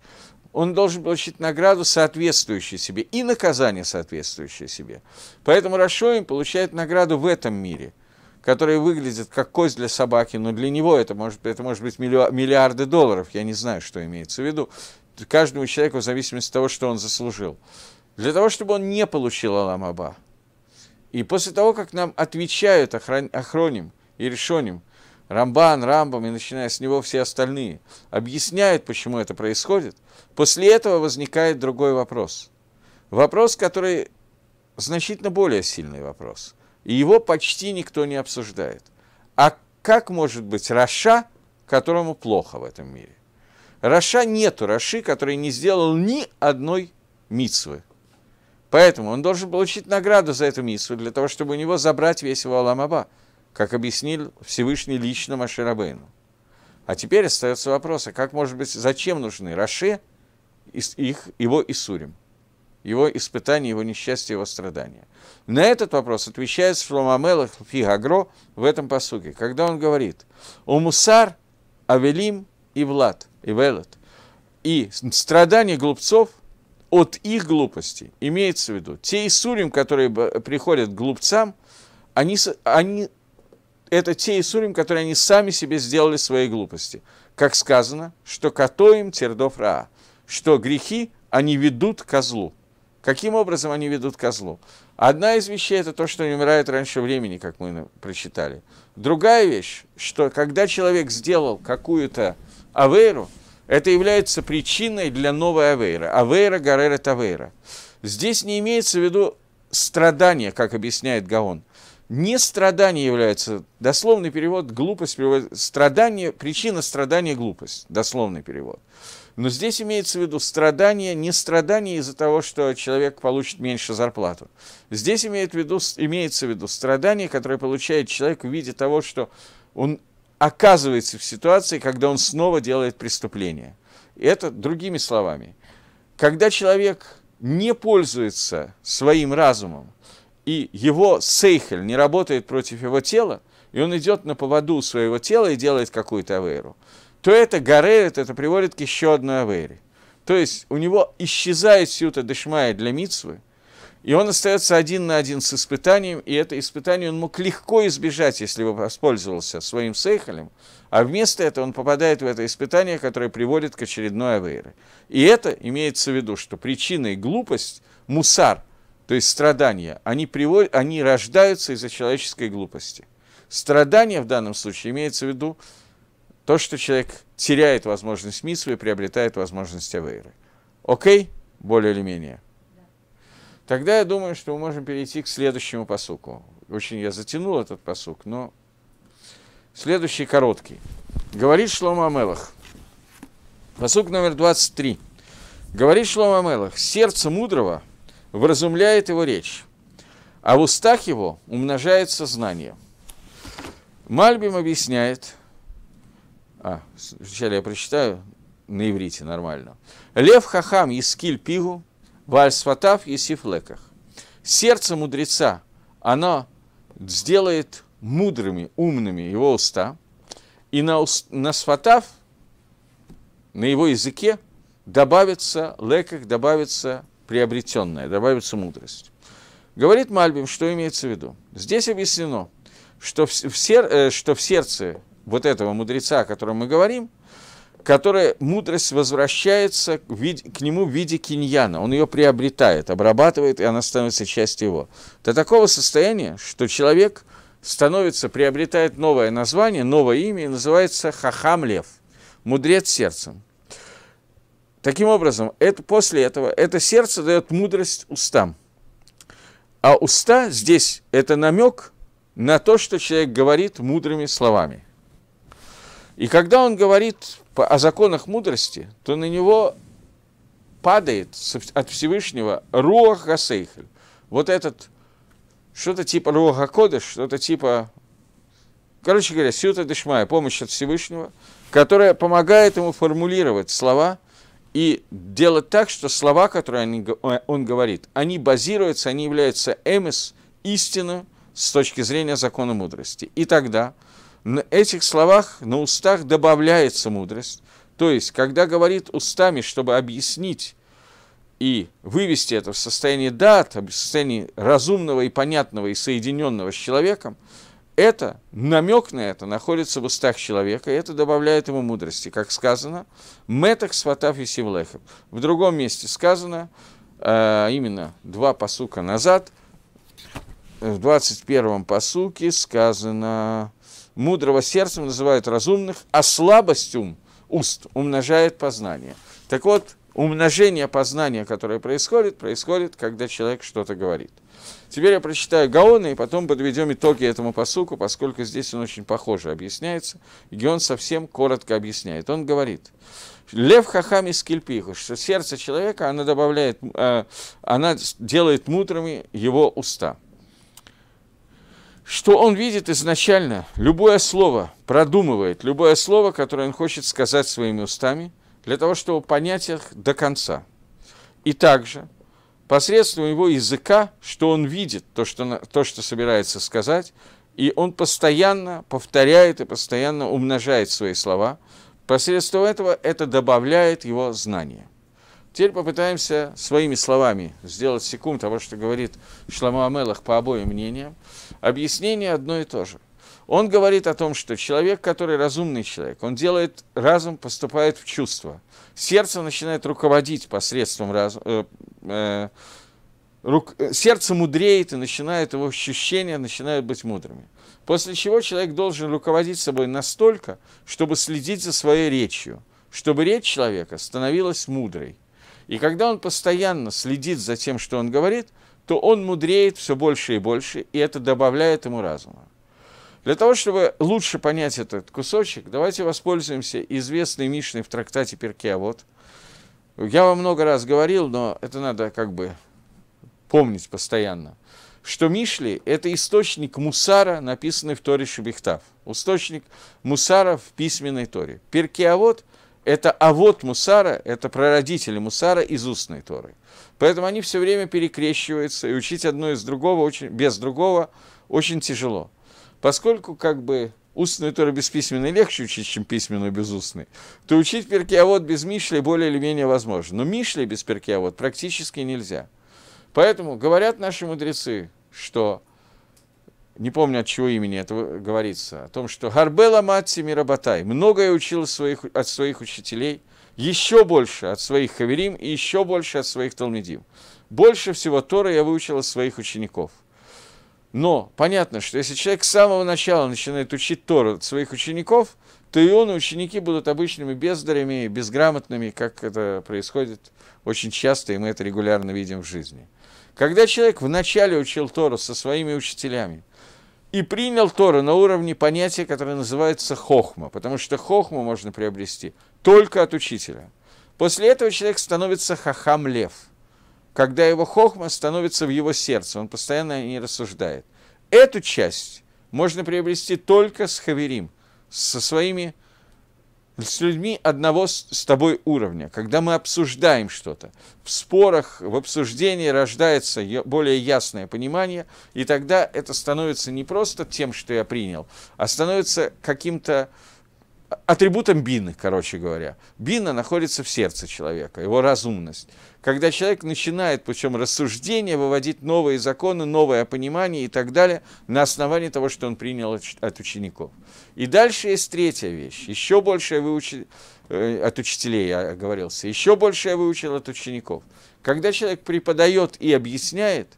[SPEAKER 1] Он должен получить награду, соответствующую себе, и наказание, соответствующее себе. Поэтому Рашоим получает награду в этом мире, которая выглядит как кость для собаки, но для него это может, это может быть миллиарды долларов, я не знаю, что имеется в виду. Каждому человеку в зависимости от того, что он заслужил. Для того, чтобы он не получил Аламаба, и после того, как нам отвечают Охроним и Решоним, Рамбан, Рамбам и начиная с него все остальные, объясняют, почему это происходит, после этого возникает другой вопрос. Вопрос, который значительно более сильный вопрос. И его почти никто не обсуждает. А как может быть Раша, которому плохо в этом мире? Раша нету Раши, который не сделал ни одной митсвы. Поэтому он должен получить награду за эту миссу, для того, чтобы у него забрать весь его Аламаба, как объяснил Всевышний лично Маширабейну. А теперь остается вопрос, а как может быть, зачем нужны Раше, их, его Исурим, его испытания, его несчастье, его страдания? На этот вопрос отвечает Шломамелах Фигагро в этом посуге, когда он говорит, «У мусар Авелим и Влад, и Велет, и страдания глупцов – от их глупости. Имеется в виду, те Исурим, которые приходят к глупцам, они, они, это те Исурим, которые они сами себе сделали свои глупости. Как сказано, что катоим тердов раа, что грехи они ведут козлу. Каким образом они ведут козлу? Одна из вещей – это то, что они умирают раньше времени, как мы прочитали. Другая вещь, что когда человек сделал какую-то аверу – это является причиной для новой авейра. Авейра гаререт авейра. Здесь не имеется в виду страдания, как объясняет Гаон. Не страдание является, дословный перевод, глупость, перевод. страдание, причина страдания – глупость, дословный перевод. Но здесь имеется в виду страдание, не страдание из-за того, что человек получит меньше зарплату. Здесь имеет в виду, имеется в виду страдание, которое получает человек в виде того, что он оказывается в ситуации, когда он снова делает преступление. это другими словами. Когда человек не пользуется своим разумом, и его сейхель не работает против его тела, и он идет на поводу своего тела и делает какую-то авейру, то это горелит, это приводит к еще одной авейре. То есть у него исчезает сюта дешмая для мицвы, и он остается один на один с испытанием, и это испытание он мог легко избежать, если бы воспользовался своим сейхалем, а вместо этого он попадает в это испытание, которое приводит к очередной авейре. И это имеется в виду, что причина глупость, мусар, то есть страдания, они, приводят, они рождаются из-за человеческой глупости. Страдание в данном случае имеется в виду то, что человек теряет возможность митсвы и приобретает возможность авейры. Окей? Более или менее. Тогда я думаю, что мы можем перейти к следующему посуку. Очень я затянул этот посук, но следующий короткий. Говорит Шлома Амелах. Посук номер 23. Говорит Шлома Амелах. Сердце мудрого вразумляет его речь, а в устах его умножается знание. Мальбим объясняет, а, вначале я прочитаю на иврите нормально. Лев Хахам Искиль Пигу, Вальсфатав и Сифлеках. Сердце мудреца, оно сделает мудрыми, умными его уста, и на, уст, на сватав, на его языке добавится леках, добавится приобретенная, добавится мудрость. Говорит Мальбим, что имеется в виду. Здесь объяснено, что в, в сер, э, что в сердце вот этого мудреца, о котором мы говорим, которая мудрость возвращается к, виде, к нему в виде киньяна. Он ее приобретает, обрабатывает, и она становится частью его. До такого состояния, что человек становится, приобретает новое название, новое имя, и называется Хахам Лев, мудрец сердцем. Таким образом, это, после этого это сердце дает мудрость устам. А уста здесь это намек на то, что человек говорит мудрыми словами. И когда он говорит о законах мудрости, то на него падает от Всевышнего Руах Гасейхель. Вот этот, что-то типа Руаха Кодыш, что-то типа, короче говоря, Сюта Дешмая, помощь от Всевышнего, которая помогает ему формулировать слова и делать так, что слова, которые э, он говорит, они базируются, они являются эмис, истину с точки зрения закона мудрости. И тогда – на этих словах на устах добавляется мудрость. То есть, когда говорит устами, чтобы объяснить и вывести это в состояние дат, в состоянии разумного и понятного и соединенного с человеком, это, намек на это находится в устах человека, и это добавляет ему мудрости. Как сказано, «Метах сватав и сивлехов». В другом месте сказано, э, именно два посука назад, в 21-м посуке сказано Мудрого сердцем называют разумных, а слабость ум, уст умножает познание. Так вот, умножение познания, которое происходит, происходит, когда человек что-то говорит. Теперь я прочитаю Гаона и потом подведем итоги этому посуку, поскольку здесь он очень похоже объясняется, и он совсем коротко объясняет. Он говорит, Лев Хахам из Кельпиху, что сердце человека, э, она добавляет, она делает мудрыми его уста что он видит изначально любое слово, продумывает любое слово, которое он хочет сказать своими устами, для того, чтобы понять их до конца. И также посредством его языка, что он видит, то, что, то, что собирается сказать, и он постоянно повторяет и постоянно умножает свои слова. Посредством этого это добавляет его знания. Теперь попытаемся своими словами сделать секунд того, что говорит Шламу Амелах по обоим мнениям объяснение одно и то же. Он говорит о том, что человек, который разумный человек, он делает разум, поступает в чувство. Сердце начинает руководить посредством разума. Э, э, э, сердце мудреет и начинает его ощущения начинают быть мудрыми. После чего человек должен руководить собой настолько, чтобы следить за своей речью, чтобы речь человека становилась мудрой. И когда он постоянно следит за тем, что он говорит – то он мудреет все больше и больше, и это добавляет ему разума. Для того, чтобы лучше понять этот кусочек, давайте воспользуемся известной Мишной в трактате Перке. Вот. Я вам много раз говорил, но это надо как бы помнить постоянно, что Мишли – это источник Мусара, написанный в Торе Шебехтав, источник Мусара в письменной Торе. Перкеавод – это авод Мусара, это прародители Мусара из устной Торы. Поэтому они все время перекрещиваются, и учить одно из другого, очень, без другого, очень тяжело. Поскольку как бы устную Тору без письменной легче учить, чем письменную без устной, то учить перкиавод без Мишли более или менее возможно. Но Мишли без перкиавод практически нельзя. Поэтому говорят наши мудрецы, что не помню от чего имени это говорится, о том, что Гарбела Матси Мирабатай многое учил своих, от своих учителей, еще больше от своих хаверим и еще больше от своих талмедим. Больше всего Тора я выучил от своих учеников. Но понятно, что если человек с самого начала начинает учить Тору от своих учеников, то и он, и ученики будут обычными бездарями, безграмотными, как это происходит очень часто, и мы это регулярно видим в жизни. Когда человек вначале учил Тору со своими учителями, и принял Тору на уровне понятия, которое называется хохма, потому что хохму можно приобрести только от учителя. После этого человек становится хахам-лев, когда его хохма становится в его сердце, он постоянно не рассуждает. Эту часть можно приобрести только с хаверим, со своими с людьми одного с, тобой уровня, когда мы обсуждаем что-то. В спорах, в обсуждении рождается более ясное понимание, и тогда это становится не просто тем, что я принял, а становится каким-то атрибутом бины, короче говоря. Бина находится в сердце человека, его разумность. Когда человек начинает причем рассуждение, выводить новые законы, новое понимание и так далее на основании того, что он принял от учеников. И дальше есть третья вещь. Еще больше я выучил э, от учителей, я оговорился. Еще больше выучил от учеников. Когда человек преподает и объясняет,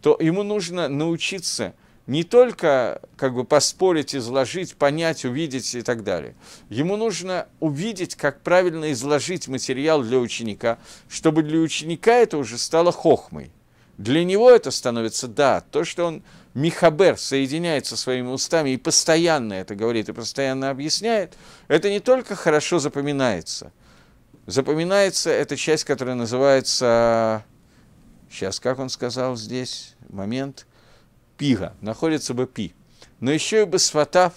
[SPEAKER 1] то ему нужно научиться – не только как бы поспорить, изложить, понять, увидеть и так далее. Ему нужно увидеть, как правильно изложить материал для ученика, чтобы для ученика это уже стало хохмой. Для него это становится да, то, что он Михабер соединяется со своими устами и постоянно это говорит и постоянно объясняет, это не только хорошо запоминается. Запоминается эта часть, которая называется... Сейчас, как он сказал здесь, момент – пига, находится бы пи. Но еще и бы сватав,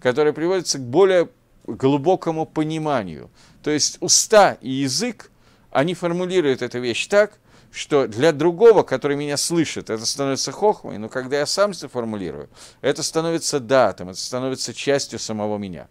[SPEAKER 1] который приводится к более глубокому пониманию. То есть уста и язык, они формулируют эту вещь так, что для другого, который меня слышит, это становится хохмой, но когда я сам это формулирую, это становится датом, это становится частью самого меня.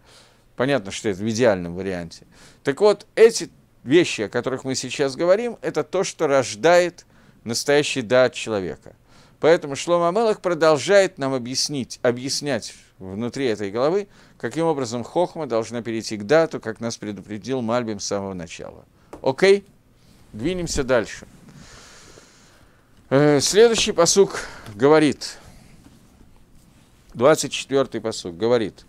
[SPEAKER 1] Понятно, что это в идеальном варианте. Так вот, эти вещи, о которых мы сейчас говорим, это то, что рождает настоящий дат человека – Поэтому Шлома Амелах продолжает нам объяснить, объяснять внутри этой головы, каким образом хохма должна перейти к дату, как нас предупредил Мальбим с самого начала. Окей? Двинемся дальше. Э, следующий посук говорит, 24-й посук говорит,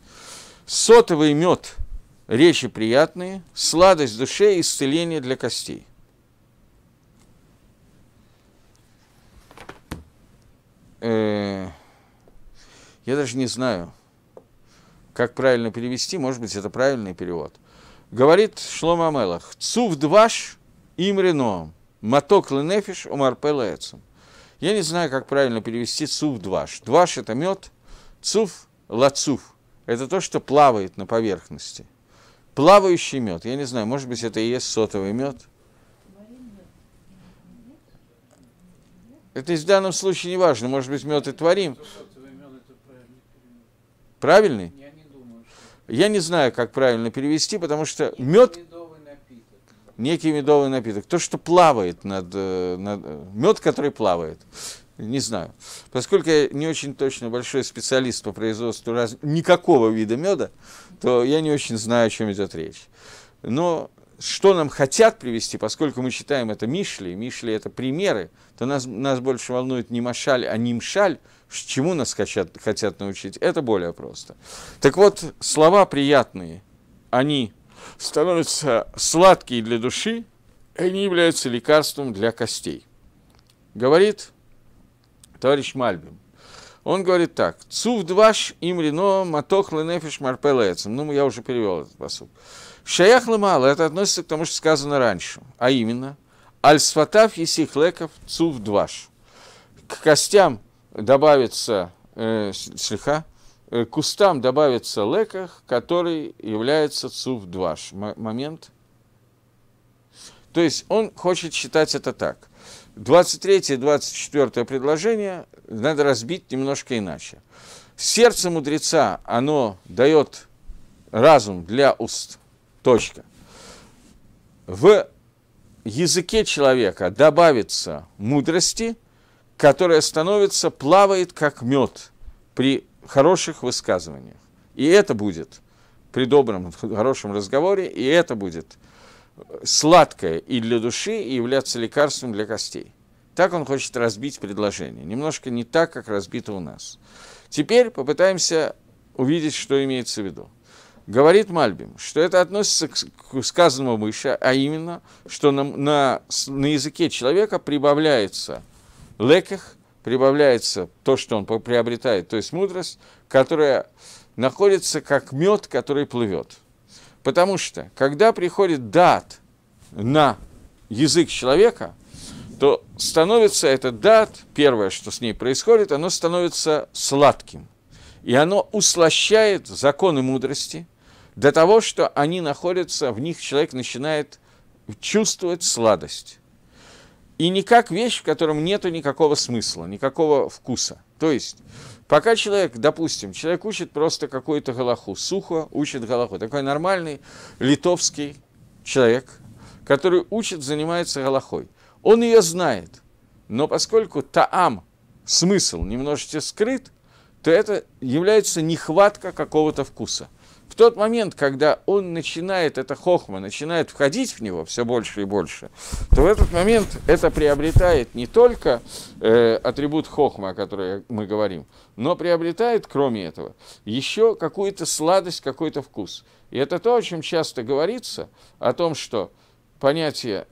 [SPEAKER 1] сотовый мед – речи приятные, сладость душе и исцеление для костей. Э, я даже не знаю, как правильно перевести, может быть, это правильный перевод. Говорит Шлома Амелах, «Цув дваш им реноам, маток ленефиш умар пелаэцем». Я не знаю, как правильно перевести «цув дваш». «Дваш» – это мед, «цув» – «лацув». Это то, что плавает на поверхности. Плавающий мед. Я не знаю, может быть, это и есть сотовый мед – Это в данном случае не важно. Может быть, мед и творим. Правильный? Я не, думаю, Я не знаю, как правильно перевести, потому что мед... некий медовый напиток. То, что плавает над... Э, над... Э, мед, который плавает. Не знаю. Поскольку я не очень точно большой специалист по производству раз... никакого вида меда, то я не очень знаю, о чем идет речь. Но что нам хотят привести, поскольку мы считаем это Мишли, Мишли это примеры, то нас, нас больше волнует не Машаль, а Нимшаль, чему нас хотят, хотят научить, это более просто. Так вот, слова приятные, они становятся сладкие для души, и они являются лекарством для костей. Говорит товарищ Мальбим, он говорит так. Цув дваш имрино матох ленефиш марпелецем. Ну, я уже перевел этот посуд. Шаях Ламаал, это относится к тому, что сказано раньше, а именно, Аль-Сватав Леков Цув Дваш. К костям добавится э, слегка, э, к кустам добавится леках, который является цув дваш. момент. То есть он хочет считать это так. 23 и 24 предложение надо разбить немножко иначе. Сердце мудреца, оно дает разум для уст, Точка. В языке человека добавится мудрости, которая становится, плавает как мед при хороших высказываниях. И это будет при добром, хорошем разговоре, и это будет сладкое и для души, и являться лекарством для костей. Так он хочет разбить предложение. Немножко не так, как разбито у нас. Теперь попытаемся увидеть, что имеется в виду. Говорит Мальбим, что это относится к сказанному выше, а именно, что на, на, на языке человека прибавляется леках, прибавляется то, что он приобретает, то есть мудрость, которая находится как мед, который плывет. Потому что, когда приходит дат на язык человека, то становится этот дат, первое, что с ней происходит, оно становится сладким. И оно услощает законы мудрости – до того, что они находятся, в них человек начинает чувствовать сладость. И не как вещь, в котором нету никакого смысла, никакого вкуса. То есть, пока человек, допустим, человек учит просто какую-то галаху, сухо учит галаху, такой нормальный литовский человек, который учит, занимается галахой. Он ее знает, но поскольку таам, смысл немножечко скрыт, то это является нехватка какого-то вкуса – в тот момент, когда он начинает, это хохма, начинает входить в него все больше и больше, то в этот момент это приобретает не только э, атрибут хохма, о котором мы говорим, но приобретает, кроме этого, еще какую-то сладость, какой-то вкус. И это то, о чем часто говорится, о том, что понятие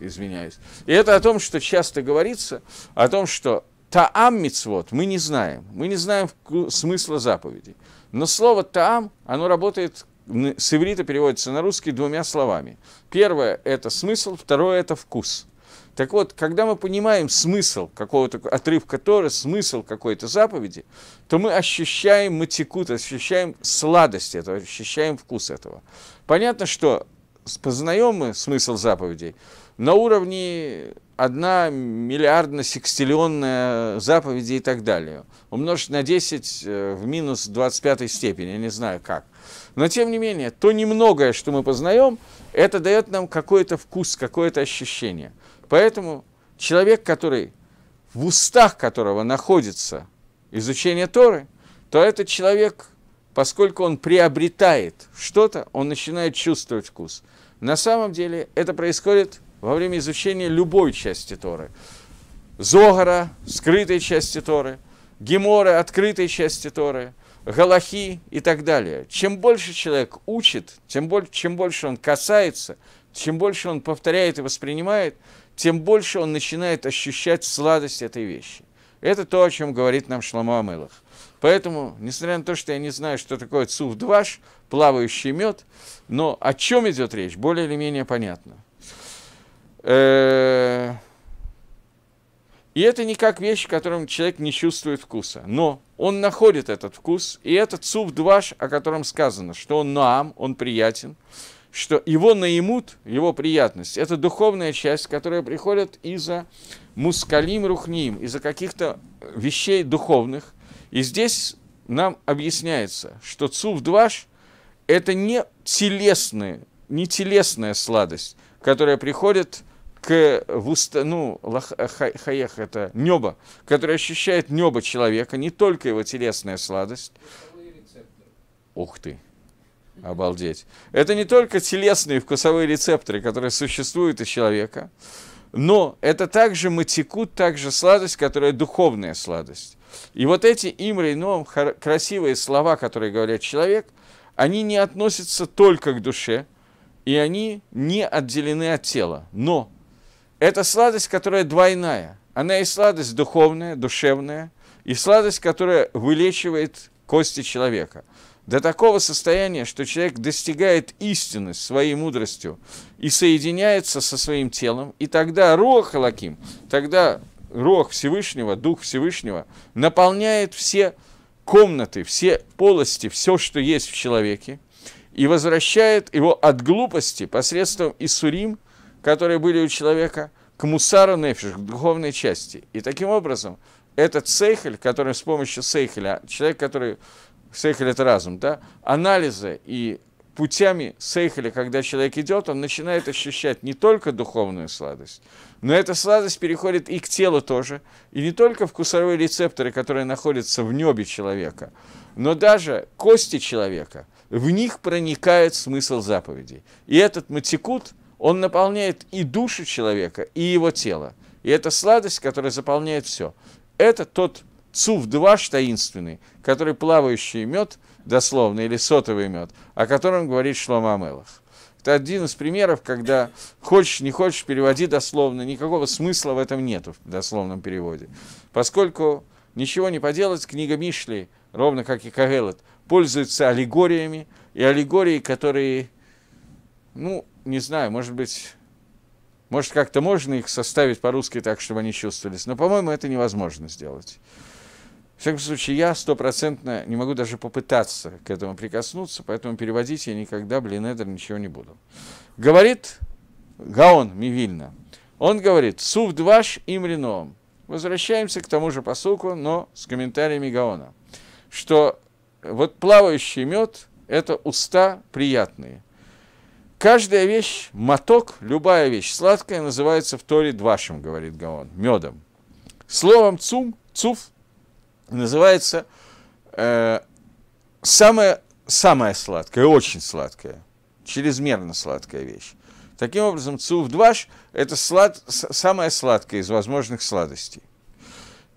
[SPEAKER 1] извиняюсь. И это о том, что часто говорится, о том, что Таам мицвод мы не знаем. Мы не знаем смысла заповеди, Но слово таам, оно работает с иврита переводится на русский двумя словами. Первое – это смысл, второе – это вкус. Так вот, когда мы понимаем смысл какого-то отрывка Торы, смысл какой-то заповеди, то мы ощущаем матикут, ощущаем сладость этого, ощущаем вкус этого. Понятно, что познаем мы смысл заповедей на уровне одна миллиардно-секстиллионная заповеди и так далее. Умножить на 10 э, в минус 25 степени, я не знаю как. Но тем не менее, то немногое, что мы познаем, это дает нам какой-то вкус, какое-то ощущение. Поэтому человек, который в устах которого находится изучение Торы, то этот человек, поскольку он приобретает что-то, он начинает чувствовать вкус. На самом деле это происходит во время изучения любой части Торы. Зогара, скрытой части Торы, Гемора, открытой части Торы, Галахи и так далее. Чем больше человек учит, тем больше, чем больше он касается, чем больше он повторяет и воспринимает, тем больше он начинает ощущать сладость этой вещи. Это то, о чем говорит нам Шламу Амылах. Поэтому, несмотря на то, что я не знаю, что такое цуф-дваш, плавающий мед, но о чем идет речь, более или менее понятно. Э, и это не как вещь, которым человек не чувствует вкуса. Но он находит этот вкус, и этот суп дваш, о котором сказано, что он наам, он приятен, что его наимут, его приятность, это духовная часть, которая приходит из-за мускалим рухним, из-за каких-то вещей духовных. И здесь нам объясняется, что цув дваш – это не телесная, не телесная сладость, которая приходит к ну, хаях это небо, которое ощущает небо человека, не только его телесная сладость. Ух ты! Обалдеть. Это не только телесные вкусовые рецепторы, которые существуют у человека, но это также матикут, также сладость, которая духовная сладость. И вот эти имрей ном, красивые слова, которые говорят человек, они не относятся только к душе, и они не отделены от тела. Но это сладость, которая двойная. Она и сладость духовная, душевная, и сладость, которая вылечивает кости человека. До такого состояния, что человек достигает истины своей мудростью и соединяется со своим телом, и тогда Руах Халаким, тогда Руах Всевышнего, Дух Всевышнего наполняет все комнаты, все полости, все, что есть в человеке, и возвращает его от глупости посредством Исурим – которые были у человека, к мусару нефиш, к духовной части. И таким образом, этот сейхель, который с помощью сейхеля, человек, который, сейхель – это разум, да, анализа и путями сейхеля, когда человек идет, он начинает ощущать не только духовную сладость, но эта сладость переходит и к телу тоже, и не только вкусовые рецепторы, которые находятся в небе человека, но даже кости человека, в них проникает смысл заповедей. И этот матикут, он наполняет и душу человека, и его тело. И это сладость, которая заполняет все. Это тот цув-2 таинственный, который плавающий мед, дословно, или сотовый мед, о котором говорит Шлома Амелах. Это один из примеров, когда хочешь, не хочешь, переводи дословно. Никакого смысла в этом нет в дословном переводе. Поскольку ничего не поделать, книга Мишли, ровно как и Кагелот, пользуется аллегориями, и аллегории, которые, ну, не знаю, может быть, может, как-то можно их составить по-русски так, чтобы они чувствовались. Но, по-моему, это невозможно сделать. В всяком случае, я стопроцентно не могу даже попытаться к этому прикоснуться, поэтому переводить я никогда, блин, это ничего не буду. Говорит Гаон Мивильна. Он говорит, сув дваш им реном. Возвращаемся к тому же посылку, но с комментариями Гаона, что вот плавающий мед – это уста приятные – Каждая вещь, моток, любая вещь сладкая называется в Торе двашем, говорит Гаон, медом. Словом цум, цуф называется э, самая самое сладкое, очень сладкая, чрезмерно сладкая вещь. Таким образом, цуф дваш – это слад, самое сладкое из возможных сладостей.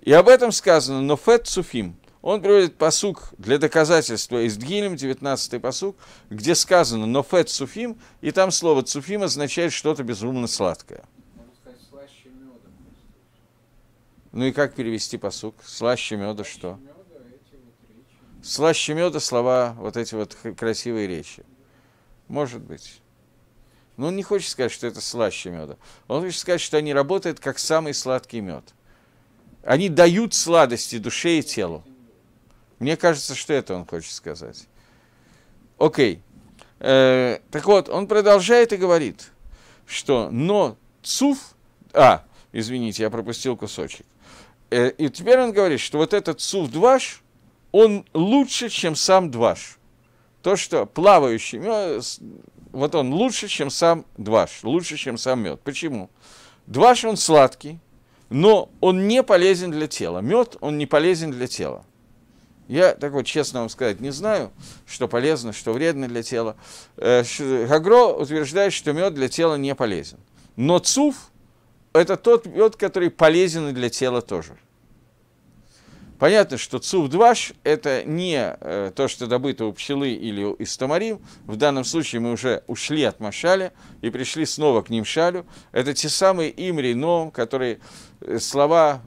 [SPEAKER 1] И об этом сказано «нофет цуфим» он приводит посук для доказательства из Дгилем, 19-й посук, где сказано «но суфим», и там слово «цуфим» означает что-то безумно сладкое. ну и как перевести посук? Слаще меда что? Меда, слаще меда слова, вот эти вот красивые речи. Может быть. Но он не хочет сказать, что это слаще меда. Он хочет сказать, что они работают как самый сладкий мед. Они дают сладости душе и телу. Мне кажется, что это он хочет сказать. Окей. Э, так вот, он продолжает и говорит, что но цуф... А, извините, я пропустил кусочек. Э, и теперь он говорит, что вот этот цуф дваш, он лучше, чем сам дваш. То, что плавающий вот он лучше, чем сам дваш, лучше, чем сам мед. Почему? Дваш он сладкий, но он не полезен для тела. Мед, он не полезен для тела. Я, так вот, честно вам сказать, не знаю, что полезно, что вредно для тела. Э, Гагро утверждает, что мед для тела не полезен. Но цуф – это тот мед, который полезен и для тела тоже. Понятно, что цуф-дваш – это не э, то, что добыто у пчелы или у тамарим. В данном случае мы уже ушли от Машаля и пришли снова к ним Это те самые имри, ном, которые э, слова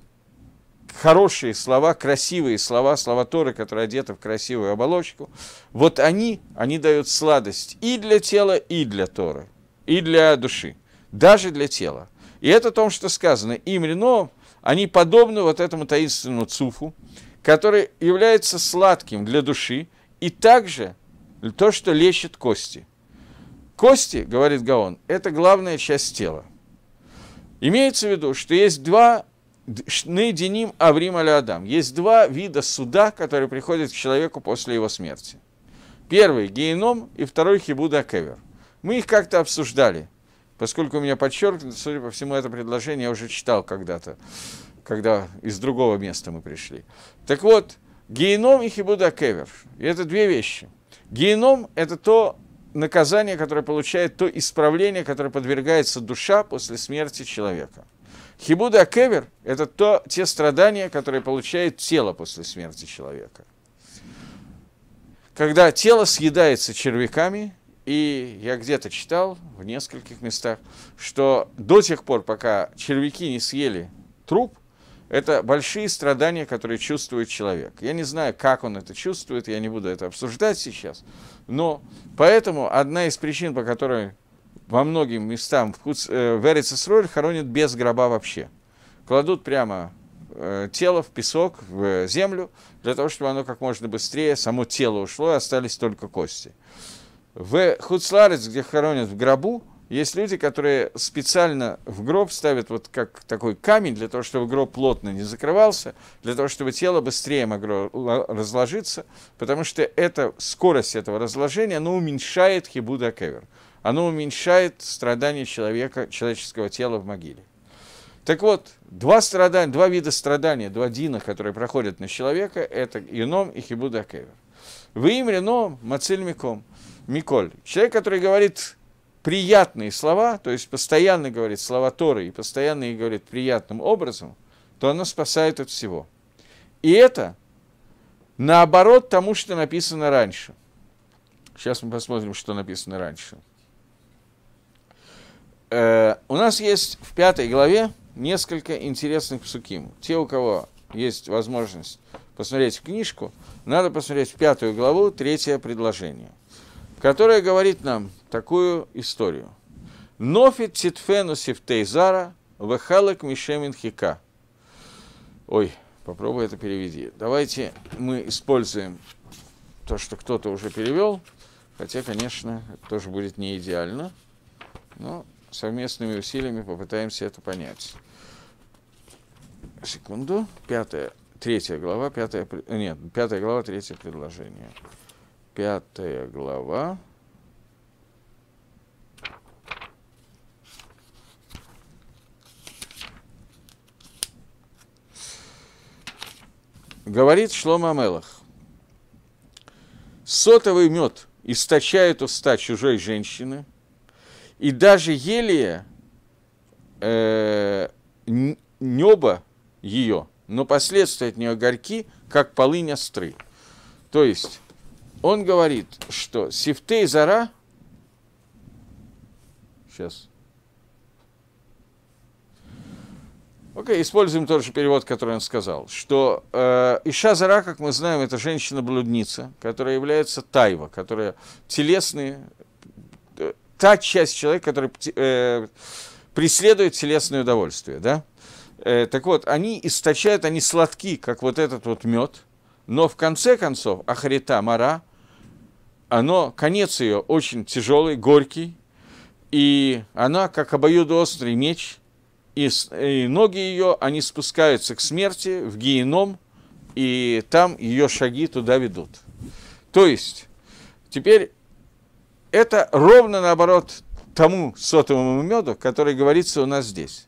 [SPEAKER 1] хорошие слова, красивые слова, слова Торы, которые одеты в красивую оболочку, вот они, они дают сладость и для тела, и для Торы, и для души, даже для тела. И это о том, что сказано им но они подобны вот этому таинственному цуфу, который является сладким для души, и также то, что лечит кости. Кости, говорит Гаон, это главная часть тела. Имеется в виду, что есть два Шнейдиним Аврима Аля Адам. Есть два вида суда, которые приходят к человеку после его смерти. Первый – геном, и второй – хибуда кевер. Мы их как-то обсуждали, поскольку у меня подчеркнуто, судя по всему, это предложение я уже читал когда-то, когда из другого места мы пришли. Так вот, геном и хибуда кевер – это две вещи. Геном – это то наказание, которое получает то исправление, которое подвергается душа после смерти человека – Хибуда Кевер – это то, те страдания, которые получает тело после смерти человека. Когда тело съедается червяками, и я где-то читал в нескольких местах, что до тех пор, пока червяки не съели труп, это большие страдания, которые чувствует человек. Я не знаю, как он это чувствует, я не буду это обсуждать сейчас. Но поэтому одна из причин, по которой во многим местам в, Хуц, э, в Эрицесроль хоронят без гроба вообще. Кладут прямо э, тело в песок, в э, землю, для того, чтобы оно как можно быстрее, само тело ушло, и остались только кости. В Хуцларец, где хоронят в гробу, есть люди, которые специально в гроб ставят вот как такой камень, для того, чтобы гроб плотно не закрывался, для того, чтобы тело быстрее могло разложиться, потому что эта скорость этого разложения, она уменьшает хибуда кевер оно уменьшает страдания человека, человеческого тела в могиле. Так вот, два, страдания, два вида страдания, два дина, которые проходят на человека, это Юном и Хибуда Кевер. Вы им Реном, Мациль Миком, Миколь. Человек, который говорит приятные слова, то есть постоянно говорит слова Торы и постоянно их говорит приятным образом, то оно спасает от всего. И это наоборот тому, что написано раньше. Сейчас мы посмотрим, что написано раньше. Э, у нас есть в пятой главе несколько интересных псуким. Те, у кого есть возможность посмотреть книжку, надо посмотреть в пятую главу, третье предложение, которое говорит нам такую историю. Нофит титфену сифтейзара вехалек мишемин хика. Ой, попробуй это переведи. Давайте мы используем то, что кто-то уже перевел, хотя, конечно, это тоже будет не идеально, но совместными усилиями попытаемся это понять. Секунду. Пятая, третья глава, пятая, нет, пятая глава, третье предложение. Пятая глава. Говорит Шлома Амелах. Сотовый мед источает уста чужой женщины – и даже Елия, э, небо ее, но последствия от нее горьки, как полынь остры. То есть он говорит, что Сифтей Зара, сейчас, Окей, okay, используем тот же перевод, который он сказал, что э, Иша Зара, как мы знаем, это женщина-блудница, которая является тайва, которая телесные та часть человека, которая э, преследует телесное удовольствие, да? Э, так вот, они источают, они сладки, как вот этот вот мед, но в конце концов ахрита мара, оно, конец ее очень тяжелый, горький, и она как обоюдоострый меч, и, и ноги ее, они спускаются к смерти, в Гиеном, и там ее шаги туда ведут. То есть, теперь это ровно наоборот тому сотовому меду, который говорится у нас здесь.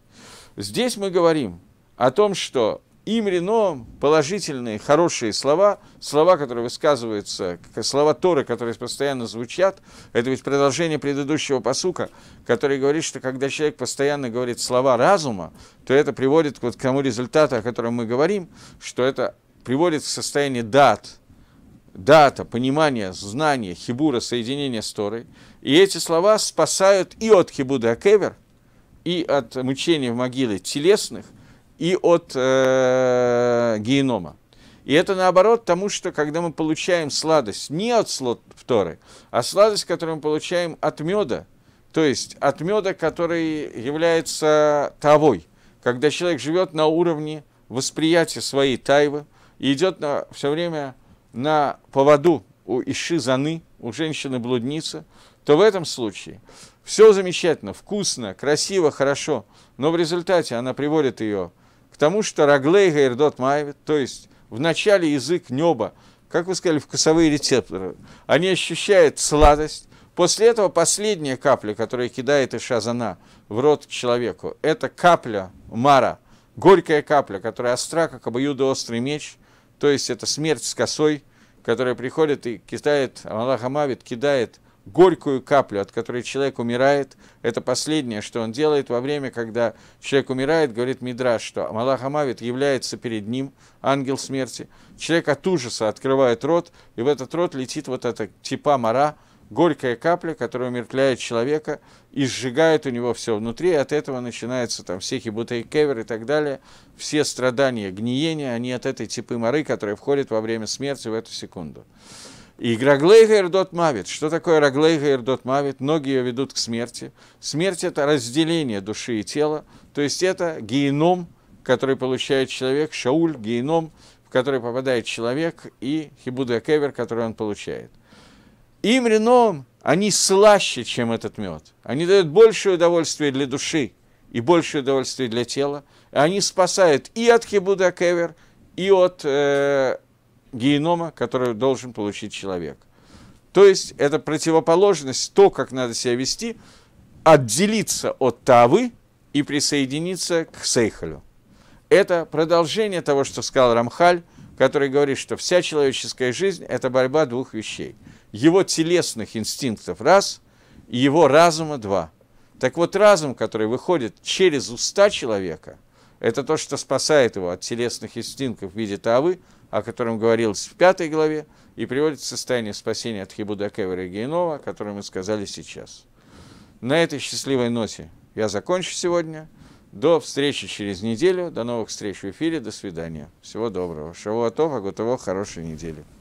[SPEAKER 1] Здесь мы говорим о том, что им Рено положительные, хорошие слова, слова, которые высказываются, слова Торы, которые постоянно звучат, это ведь продолжение предыдущего посука, который говорит, что когда человек постоянно говорит слова разума, то это приводит вот к тому результату, о котором мы говорим, что это приводит к состоянию дат, дата, понимание, знание, хибура, соединение с Торой. И эти слова спасают и от хибуда акевер, и от мучений в могиле телесных, и от э, генома. И это наоборот тому, что когда мы получаем сладость не от слот Торы, а сладость, которую мы получаем от меда, то есть от меда, который является тавой, когда человек живет на уровне восприятия своей тайвы и идет на, все время на поводу у Иши Заны, у женщины-блудницы, то в этом случае все замечательно, вкусно, красиво, хорошо, но в результате она приводит ее к тому, что Раглей Гайрдот Майвит, то есть в начале язык неба, как вы сказали, вкусовые рецепторы, они ощущают сладость, После этого последняя капля, которая кидает Ишазана в рот к человеку, это капля Мара, горькая капля, которая остра, как обоюдоострый меч, то есть это смерть с косой, которая приходит и кидает, Аллах Амавит кидает горькую каплю, от которой человек умирает. Это последнее, что он делает во время, когда человек умирает, говорит Мидраш, что Малах Амавит является перед ним, ангел смерти. Человек от ужаса открывает рот, и в этот рот летит вот эта типа мара, горькая капля, которая умертвляет человека и сжигает у него все внутри, и от этого начинаются там все хибуты и кевер и так далее, все страдания, гниения, они от этой типы моры, которая входит во время смерти в эту секунду. И Раглейга Ирдот Мавит. Что такое Раглейга Ирдот Мавит? Ноги ее ведут к смерти. Смерть – это разделение души и тела, то есть это геном, который получает человек, шауль, геном, в который попадает человек, и хибуда кевер, который он получает – им реном они слаще, чем этот мед. Они дают большее удовольствие для души и большее удовольствие для тела. Они спасают и от Хибуда Кевер, и от э, генома, который должен получить человек. То есть это противоположность, то, как надо себя вести, отделиться от Тавы и присоединиться к Сейхалю. Это продолжение того, что сказал Рамхаль, который говорит, что вся человеческая жизнь – это борьба двух вещей – его телесных инстинктов – раз, и его разума – два. Так вот, разум, который выходит через уста человека, это то, что спасает его от телесных инстинктов в виде тавы, о котором говорилось в пятой главе, и приводит в состояние спасения от Хибудакевера и Гейнова, о котором мы сказали сейчас. На этой счастливой ноте я закончу сегодня. До встречи через неделю. До новых встреч в эфире. До свидания. Всего доброго. Шавуатов, Агутово, хорошей недели.